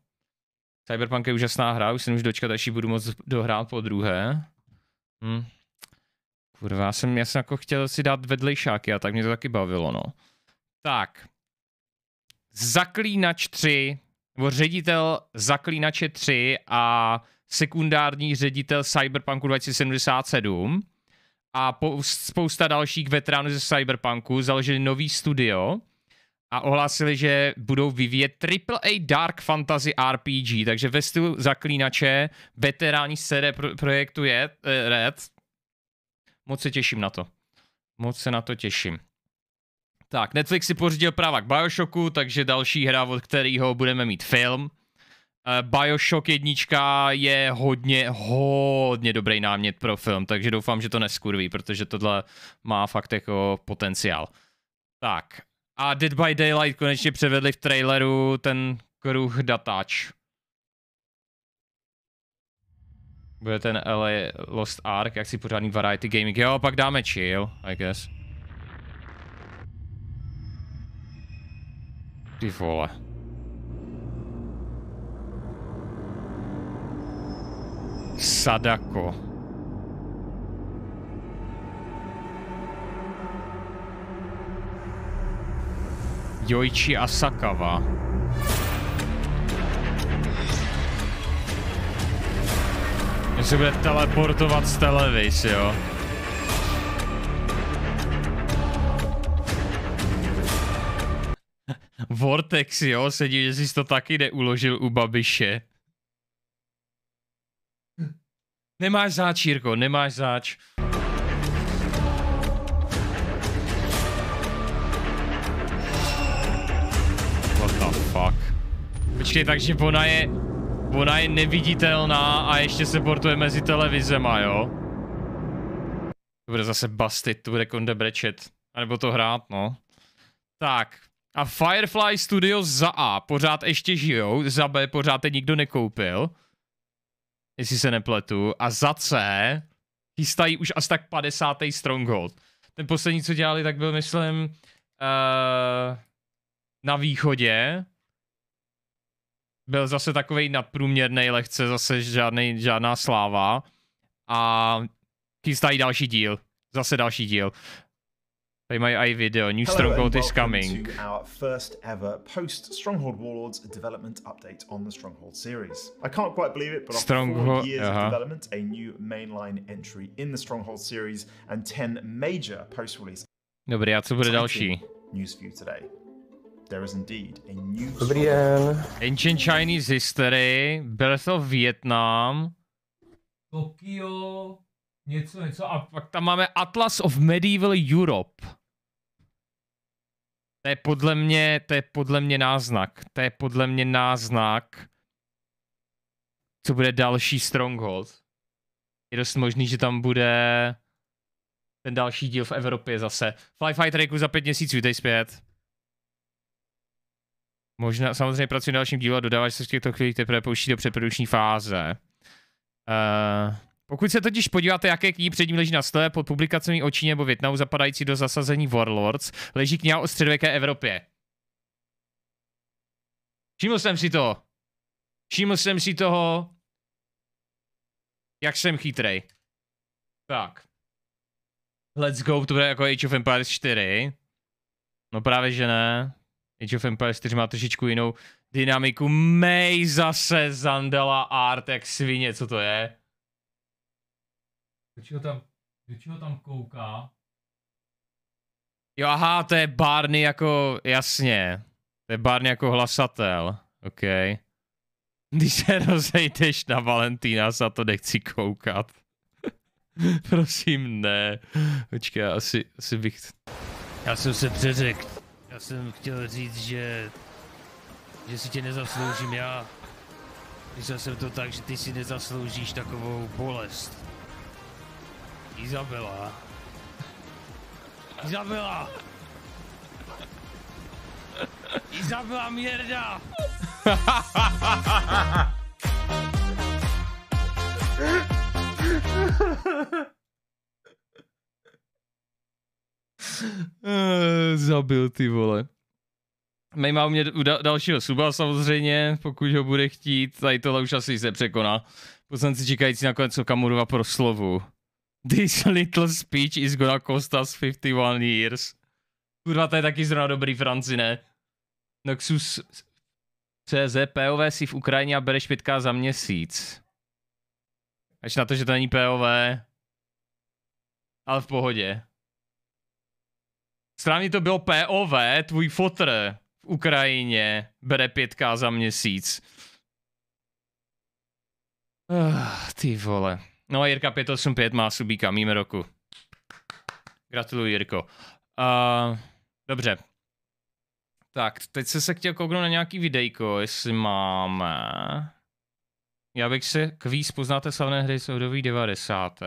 Cyberpunk je úžasná hra, už jsem už dočkat, až ji budu moc dohrát po druhé. Hm. Kurva, já jsem, já jsem jako chtěl si dát vedlejšáky a tak mě to taky bavilo, no. Tak. Zaklínač 3, nebo ředitel Zaklínače 3 a sekundární ředitel Cyberpunku 2077 a po, spousta dalších veteránů ze Cyberpunku založili nový studio, a ohlásili, že budou vyvíjet AAA Dark Fantasy RPG, takže ve stylu Zaklínače, veteráni série pro- projektu je eh, Red. Moc se těším na to. Moc se na to těším. Tak, Netflix si pořídil práva k Bioshocku, takže další hra, od kterého budeme mít film. Eh, Bioshock jednička je hodně, hodně dobrý námět pro film, takže doufám, že to neskurví, protože tohle má fakt jako potenciál. Tak, a Dead by Daylight konečně převedli v traileru ten kruh datáč. Bude ten LA Lost Ark, jak si pořádný variety gaming. Jo, pak dáme chill, I guess. Ty vole. Sadako. Joichi Asakawa. Mě se bude teleportovat z televis, jo. Vortex, jo, sedí, že jsi to taky neuložil u babiše. Nemáš záč, Jirko, nemáš záč. Počkej, takže ona je... Ona je neviditelná a ještě se portuje mezi televizema, jo? To bude zase bastit, to bude konde brečet. A nebo to hrát, no. Tak. A Firefly Studios za A pořád ještě žijou, za B pořád je nikdo nekoupil. Jestli se nepletu. A za C chystají už asi tak 50. Stronghold. Ten poslední, co dělali, tak byl, myslím, uh, na východě byl zase takový nadprůměrný, lehce zase žádnej, žádná sláva. A chystají další díl. Zase další díl. Tady mají i video. New Stronghold is coming. To our first ever post Stronghold Warlords development update on the Stronghold series. I can't quite believe it, but after Stronghold, four years uh -huh. of uh-huh. development, a new mainline entry in the Stronghold series and 10 major post-release. Dobrý, a co bude další? News for you today. There is indeed a new Dobrý den. Ancient Chinese History, byl to Vietnam, Tokio, něco, něco. A pak tam máme Atlas of Medieval Europe. To je podle mě, to je podle mě náznak. To je podle mě náznak, co bude další Stronghold. Je dost možný, že tam bude ten další díl v Evropě zase. Fly Fight za pět měsíců, dej zpět. Možná, samozřejmě pracuji na dalším dílu a dodává, že se v těchto chvílích teprve pouští do předprodukční fáze. Uh, pokud se totiž podíváte, jaké knihy před ním leží na stole, pod publikacemi o Číně nebo Větnamu zapadající do zasazení Warlords, leží kniha o středověké Evropě. Všiml jsem si toho. Všiml jsem si toho. Jak jsem chytrej. Tak. Let's go, to bude jako Age of Empires 4. No právě že ne. Age of Empires 4 má trošičku jinou dynamiku. May zase zandala art, jak svině, co to je? Do čeho tam, do čeho tam kouká? Jo, aha, to je Barney jako, jasně. To je Barney jako hlasatel. OK. Když se rozejdeš na Valentína, za to nechci koukat. Prosím, ne. Počkej, asi, asi bych... Já jsem se přeřekl jsem chtěl říct, že, že si tě nezasloužím já. Myslel jsem to tak, že ty si nezasloužíš takovou bolest. Izabela. Izabela! Izabela ha Ha Eh, zabil ty vole. Mej má u mě da- dalšího suba samozřejmě, pokud ho bude chtít, tady tohle už asi se překoná. Poslanci čekající na konec pro slovu. This little speech is gonna cost us 51 years. Kurva, to je taky zrovna dobrý Franci, ne? Noxus CZ, POV si v Ukrajině a bereš pětká za měsíc. Až na to, že to není POV. Ale v pohodě. Správně to bylo POV, tvůj fotr v Ukrajině bere 5 za měsíc. Uh, ty vole. No a Jirka 585 má subíka, mým roku. Gratuluji, Jirko. Uh, dobře. Tak, teď se se chtěl kouknout na nějaký videjko, jestli máme. Já bych se kvíz poznáte slavné hry z období 90.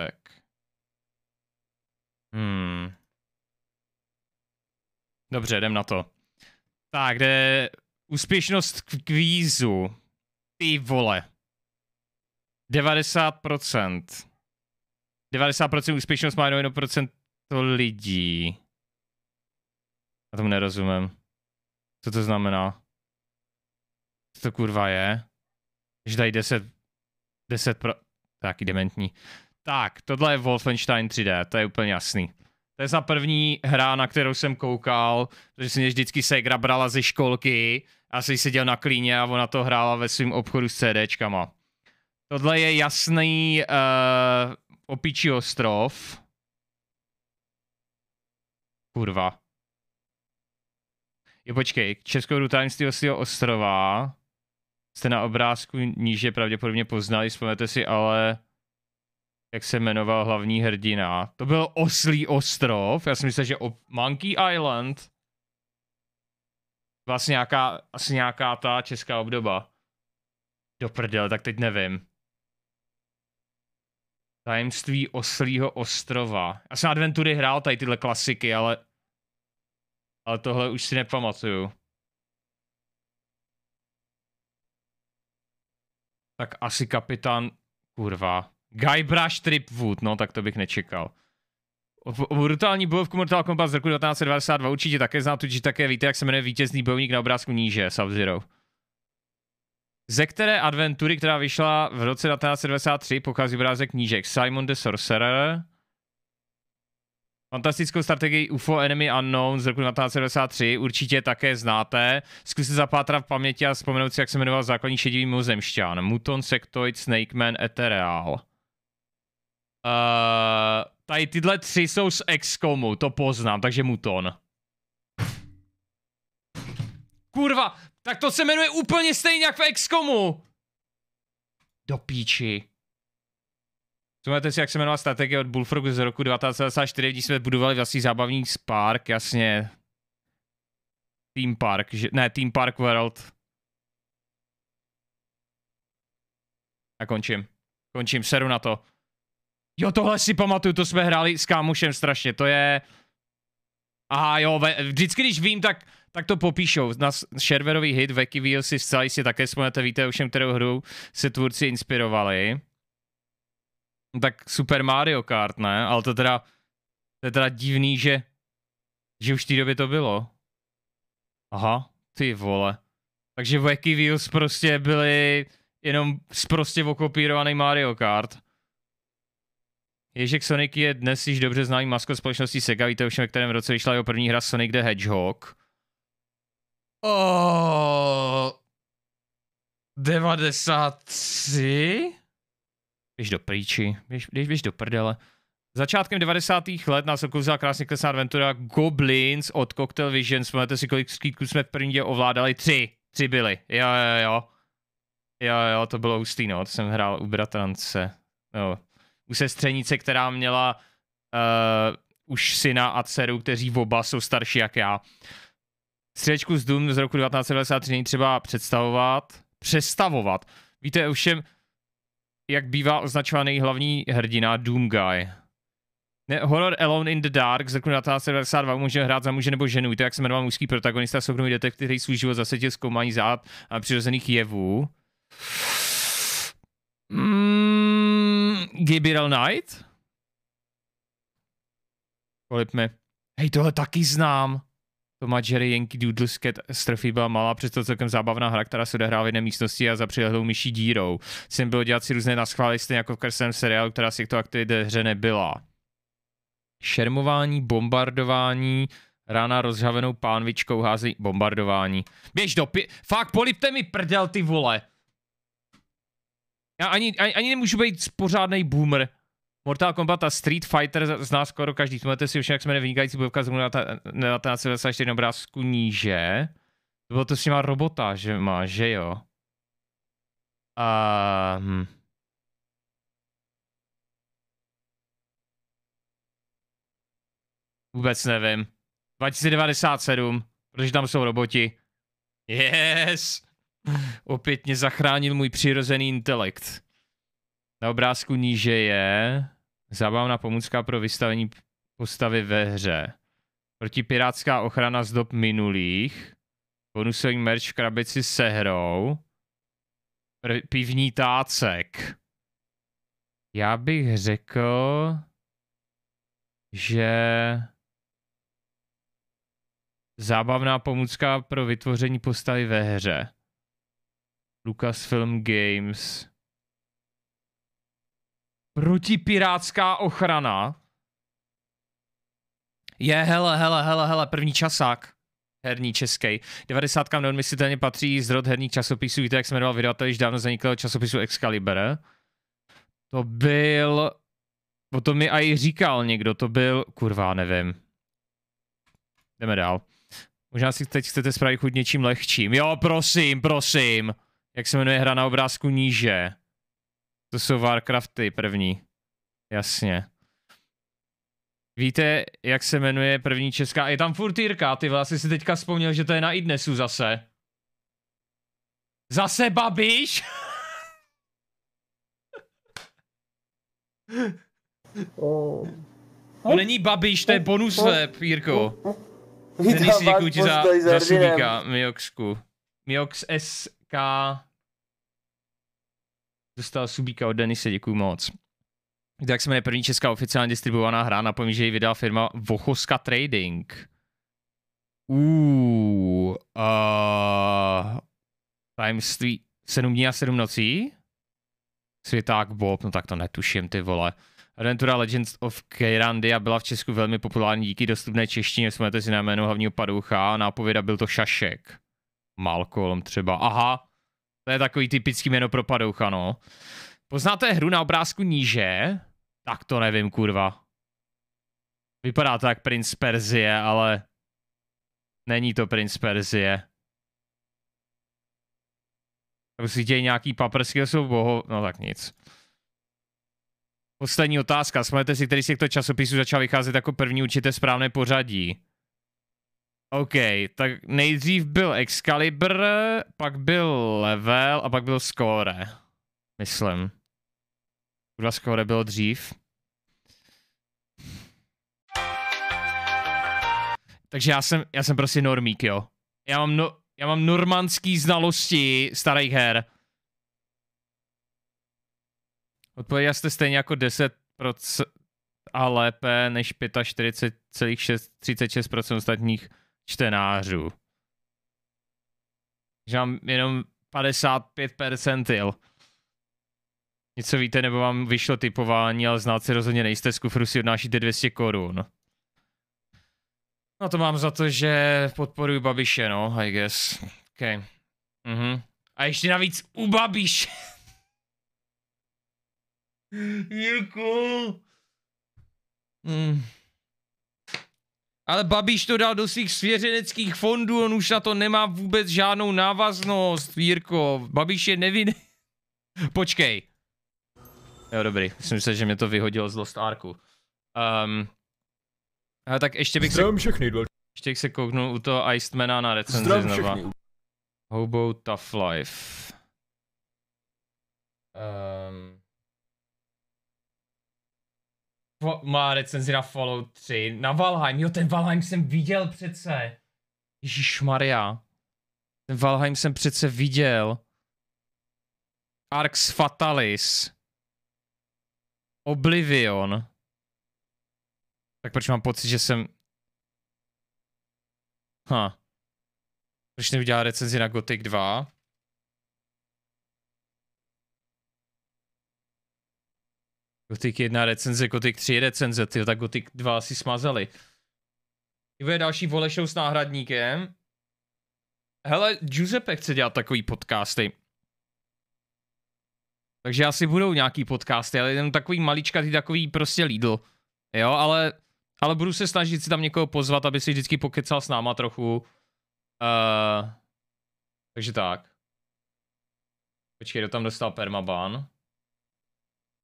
Hmm. Dobře, jdem na to. Tak, jde úspěšnost kvízu. Ty vole. 90%. 90% úspěšnost má jenom 1% lidí. A tomu nerozumím. Co to znamená? Co to kurva je? Že dají 10... 10 pro... Taky dementní. Tak, tohle je Wolfenstein 3D, to je úplně jasný. To je za první hra, na kterou jsem koukal, protože si mě vždycky Segra brala ze školky, já jsem seděl na klíně a ona to hrála ve svém obchodu s CDčkama. Tohle je jasný uh, opičí ostrov. Kurva. Jo, počkej, Českou hru tajemství ostrova jste na obrázku níže pravděpodobně poznali, vzpomněte si ale jak se jmenoval hlavní hrdina. To byl Oslý ostrov, já si myslím, že o Monkey Island. Vlastně nějaká, asi nějaká ta česká obdoba. Do prdele, tak teď nevím. Tajemství Oslího ostrova. Já jsem adventury hrál tady tyhle klasiky, ale... Ale tohle už si nepamatuju. Tak asi kapitán... Kurva. Guybrush Tripwood, no tak to bych nečekal. Brutální bojovku Mortal Kombat z roku 1992 určitě také znáte, tudíž také víte, jak se jmenuje vítězný bojovník na obrázku níže, sub -Zero. Ze které adventury, která vyšla v roce 1993, pochází obrázek knížek Simon the Sorcerer, Fantastickou strategii UFO Enemy Unknown z roku 1993 určitě také znáte. Zkuste zapátrat v paměti a vzpomenout si, jak se jmenoval základní šedivý mimozemšťan. Muton, Sectoid, Snake Man, Ethereal. Uh, tady tyhle tři jsou z XCOMu, to poznám, takže Muton. Kurva, tak to se jmenuje úplně stejně jak v XCOMu. Do píči. Vzpomněte si, jak se jmenovala strategie od Bullfrogu z roku 1994, když jsme budovali vlastní zábavní park, jasně. Team Park, že, ne, Team Park World. A končím. Končím, seru na to. Jo, tohle si pamatuju, to jsme hráli s kámošem strašně, to je... Aha, jo, ve, vždycky, když vím, tak, tak to popíšou. Na serverový hit Veky VLC zcela jistě také vzpomenete, víte ovšem, kterou hru se tvůrci inspirovali. Tak Super Mario Kart, ne? Ale to teda, to je teda divný, že, že už v té době to bylo. Aha, ty vole. Takže Wacky Wheels prostě byly jenom prostě okopírovaný Mario Kart. Ježek Sonic je dnes již dobře známý maskot společnosti Sega, víte už, ve kterém roce vyšla jeho první hra Sonic the Hedgehog. Oh, 93? Běž do pryči, běž, běž, běž do prdele. Začátkem 90. let nás okouzila krásně klesná adventura Goblins od Cocktail Vision. Vzpomněte si, kolik skýtků jsme v první díle ovládali? Tři. Tři byly. Jo, jo, jo. Jo, jo, to bylo ústý, no. To jsem hrál u bratrance. No u sestřenice, která měla uh, už syna a dceru, kteří oba jsou starší jak já. Střečku z Doom z roku 1993 není třeba představovat, přestavovat. Víte, ovšem, jak bývá označovaný hlavní hrdina Doom Guy. Ne, horror Alone in the Dark z roku 1992 může hrát za muže nebo ženu. Víte, jak se jmenoval mužský protagonista, soukromý detektiv, který svůj život zasetil zkoumání záhad a přirozených jevů. Mm, Gabriel Knight? Kolip mi. Hej, tohle taky znám. To má Jerry Yankee Doodles Cat Strfy byla malá, přesto celkem zábavná hra, která se odehrává v jedné místnosti a za přilehlou myší dírou. Jsem byl dělat si různé naschvály, stejně jako v kreslém seriálu, která si to aktivit hře nebyla. Šermování, bombardování, rána rozhavenou pánvičkou hází bombardování. Běž do pi... Fakt, polipte mi prdel, ty vole! já ani, ani, ani nemůžu být pořádný boomer. Mortal Kombat a Street Fighter zná skoro každý. Vzpomněte si už, jak jsme nevynikající bojovka z 1994 eh, na obrázku níže. To bylo to s těma robota, že má, že jo? A... Hm. Vůbec nevím. 2097, protože tam jsou roboti. Yes! mě zachránil můj přirozený intelekt. Na obrázku níže je zábavná pomůcka pro vystavení postavy ve hře. Protipirátská ochrana z dob minulých. Bonusový merch v krabici se hrou. Pivní tácek. Já bych řekl, že zábavná pomůcka pro vytvoření postavy ve hře. Lucasfilm Games. Protipirátská ochrana. Je, hele, hele, hele, hele, první časák herní český. 90. neodmyslitelně patří zrod herních časopisů. Víte, jak se jmenoval vydavatel již dávno zaniklého časopisu Excalibur? To byl... O to mi i říkal někdo, to byl... Kurva, nevím. Jdeme dál. Možná si teď chcete spravit chuť něčím lehčím. Jo, prosím, prosím jak se jmenuje hra na obrázku níže. To jsou Warcrafty první. Jasně. Víte, jak se jmenuje první česká... Je tam furt Jirka, ty vlastně si teďka vzpomněl, že to je na Idnesu zase. Zase Babiš? Oh. To není Babiš, to je bonus web, Jirko. Vítám si děkuji ti za, za subíka, Mioxku. Miox S Subíka. Dostal Subíka od Denise, děkuji moc. Tak se jmenuje první česká oficiálně distribuovaná hra, napomín, že ji vydala firma Vochoska Trading. Uuu, uh, tajemství 7 dní a 7 nocí? Světák Bob, no tak to netuším, ty vole. Adventura Legends of Keirandia byla v Česku velmi populární díky dostupné češtině, Jsme to si na jméno hlavního padoucha a nápověda byl to Šašek. Malcolm třeba. Aha, to je takový typický jméno pro padoucha, no. Poznáte hru na obrázku níže? Tak to nevím, kurva. Vypadá to jak Prince Perzie, ale není to Prince Perzie. Musí si dějí nějaký paprsky, jsou boho... No tak nic. Poslední otázka. Smějte si, který z těchto časopisů začal vycházet jako první určité správné pořadí. OK, tak nejdřív byl Excalibur, pak byl level a pak byl score. Myslím. Kurva score bylo dřív. Takže já jsem, já jsem prostě normík, jo. Já mám, no, já mám normandský znalosti starých her. Odpověděl jste stejně jako 10% a lépe než 45,36% ostatních čtenářů. Že mám jenom 55% percentil, Něco víte, nebo vám vyšlo typování, ale si rozhodně nejste, z kufru si odnášíte 200 korun. No to mám za to, že podporuji Babiše, no, I guess. Okay. Mhm. A ještě navíc u Babiše. Jirku. Mm. Ale Babiš to dal do svých svěřeneckých fondů, on už na to nemá vůbec žádnou návaznost, Vírko. Babiš je nevinný. Počkej. Jo, dobrý. Myslím se, že mě to vyhodilo z Lost Arku. Um, ehm, a tak ještě bych Zdravím se... všechny, dva. Ještě bych se kouknul u toho Icemana na recenzi Zdravím znova. Všechny. Hobo Tough Life. má recenzi na Fallout 3, na Valheim, jo ten Valheim jsem viděl přece. Ježíš Maria. Ten Valheim jsem přece viděl. Arx Fatalis. Oblivion. Tak proč mám pocit, že jsem... Ha. Huh. Proč neudělal recenzi na Gothic 2? Gothic 1 recenze, Gothic 3 recenze, ty tak Gothic 2 si smazali. Bude další volešou s náhradníkem. Hele, Giuseppe chce dělat takový podcasty. Takže asi budou nějaký podcasty, ale jenom takový malička, ty takový prostě Lidl. Jo, ale, ale budu se snažit si tam někoho pozvat, aby si vždycky pokecal s náma trochu. Uh, takže tak. Počkej, kdo tam dostal permaban?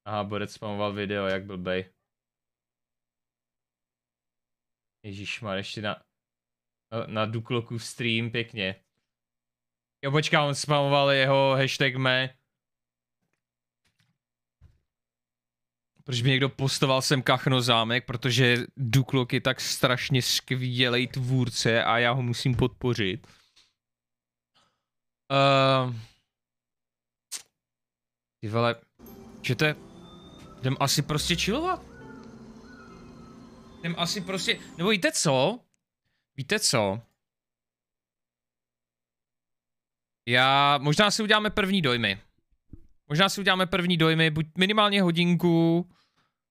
Aha, bude spamoval video, jak byl Ježíš má ještě na, na, Dukloku stream, pěkně. Jo, počká, on spamoval jeho hashtag me. Proč by někdo postoval sem kachno zámek, protože Duklok je tak strašně skvělý tvůrce a já ho musím podpořit. Uh, ty vole, je Jdem asi prostě chillovat. Jdem asi prostě, nebo víte co? Víte co? Já, možná si uděláme první dojmy. Možná si uděláme první dojmy, buď minimálně hodinku,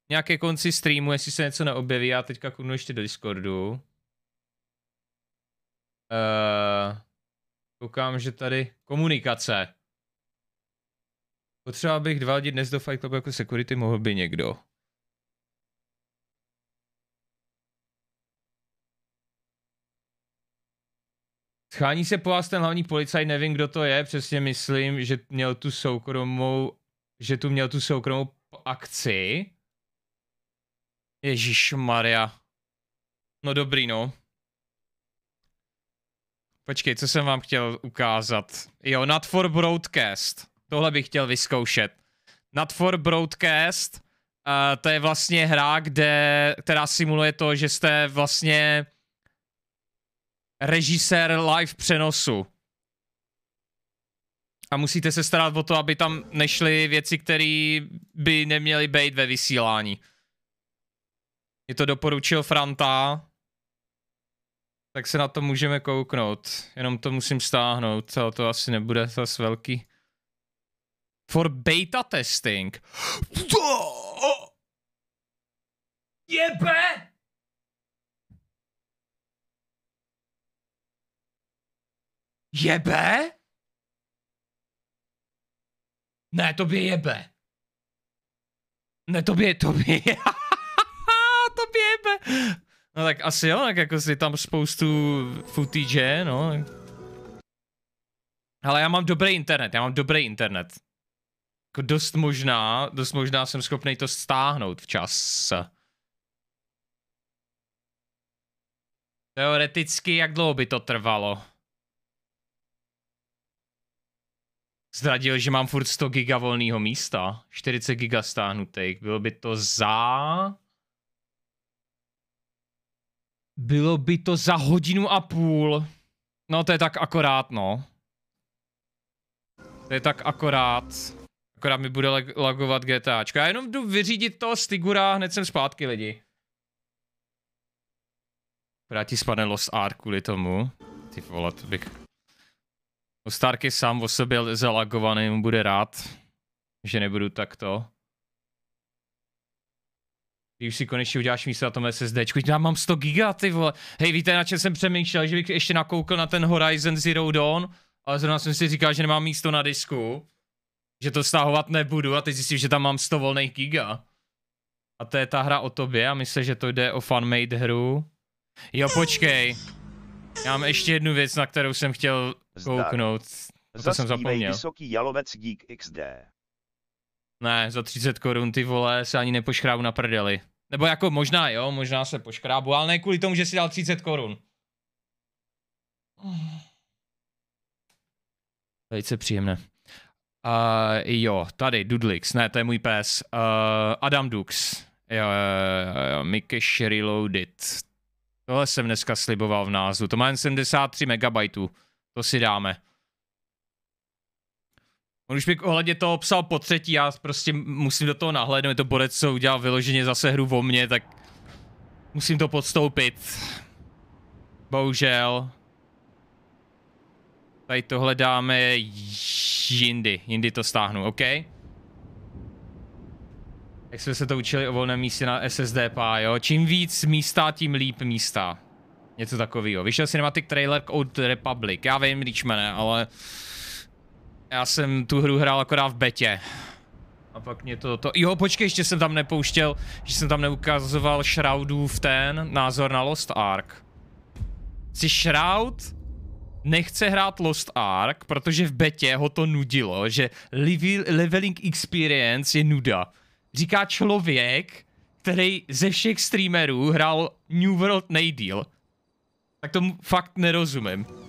nějaké konci streamu, jestli se něco neobjeví, já teďka kudnu ještě do Discordu. Uh, koukám, že tady komunikace. Potřeba bych dva lidi dnes do Fight Club jako security, mohl by někdo. Schání se po vás ten hlavní policaj, nevím, kdo to je, přesně myslím, že měl tu soukromou, že tu měl tu soukromou akci. Ježíš Maria. No dobrý, no. Počkej, co jsem vám chtěl ukázat. Jo, not for broadcast. Tohle bych chtěl vyzkoušet. Not for Broadcast, uh, to je vlastně hra, kde, která simuluje to, že jste vlastně režisér live přenosu. A musíte se starat o to, aby tam nešly věci, které by neměly být ve vysílání. Mě to doporučil Franta, tak se na to můžeme kouknout. Jenom to musím stáhnout, ale to asi nebude zas velký. For beta-testing. Jebe! Jebe? Ne, to by jebe. Ne, to by to by jebe. No tak asi jo, tak jako si tam spoustu footage, no. Ale já mám dobrý internet, já mám dobrý internet jako dost možná, dost možná jsem schopný to stáhnout včas. Teoreticky, jak dlouho by to trvalo? Zradil, že mám furt 100 giga volného místa, 40 giga stáhnutých. Bylo by to za... Bylo by to za hodinu a půl. No to je tak akorát, no. To je tak akorát. Akorát mi bude lag- lagovat GTAčka. Já jenom jdu vyřídit to z Tigura, hned jsem zpátky lidi. Vrátí spadne Lost Ark kvůli tomu. Ty vole, to bych... Lost Ark je sám o sobě zalagovaný, mu bude rád, že nebudu takto. Ty už si konečně uděláš místo na tom SSD. Já mám 100 giga, ty vole. Hej, víte, na čem jsem přemýšlel, že bych ještě nakoukl na ten Horizon Zero Dawn, ale zrovna jsem si říkal, že nemám místo na disku že to stahovat nebudu a teď zjistím, že tam mám 100 volných giga. A to je ta hra o tobě a myslím, že to jde o fanmade hru. Jo, počkej. Já mám ještě jednu věc, na kterou jsem chtěl kouknout. To jsem zapomněl. vysoký jalovec Geek XD. Ne, za 30 korun ty vole se ani nepoškrábu na prdeli. Nebo jako možná jo, možná se poškrábu, ale ne kvůli tomu, že si dal 30 korun. Velice příjemné. Uh, jo, tady, Dudlix, ne, to je můj pes. Uh, Adam Dux, jo, jo, jo, jo. Mikeš Reloaded. Tohle jsem dneska sliboval v názvu, to má jen 73 megabajtů, to si dáme. On už mi ohledně toho psal po třetí, já prostě musím do toho nahlédnout, je to borec, co udělal vyloženě zase hru o mně, tak musím to podstoupit. Bohužel. Tady tohle dáme jindy. Jindy to stáhnu, OK? Jak jsme se to učili o volném místě na SSD, pá, jo? Čím víc místa, tím líp místa. Něco takového. Vyšel cinematic trailer k Old Republic. Já vím, když ale... Já jsem tu hru hrál akorát v betě. A pak mě to, to... Jo, počkej, ještě jsem tam nepouštěl, že jsem tam neukazoval Shroudův ten názor na Lost Ark. Jsi Shroud? nechce hrát Lost Ark, protože v betě ho to nudilo, že leveling experience je nuda. Říká člověk, který ze všech streamerů hrál New World nejdíl. Tak tomu fakt nerozumím.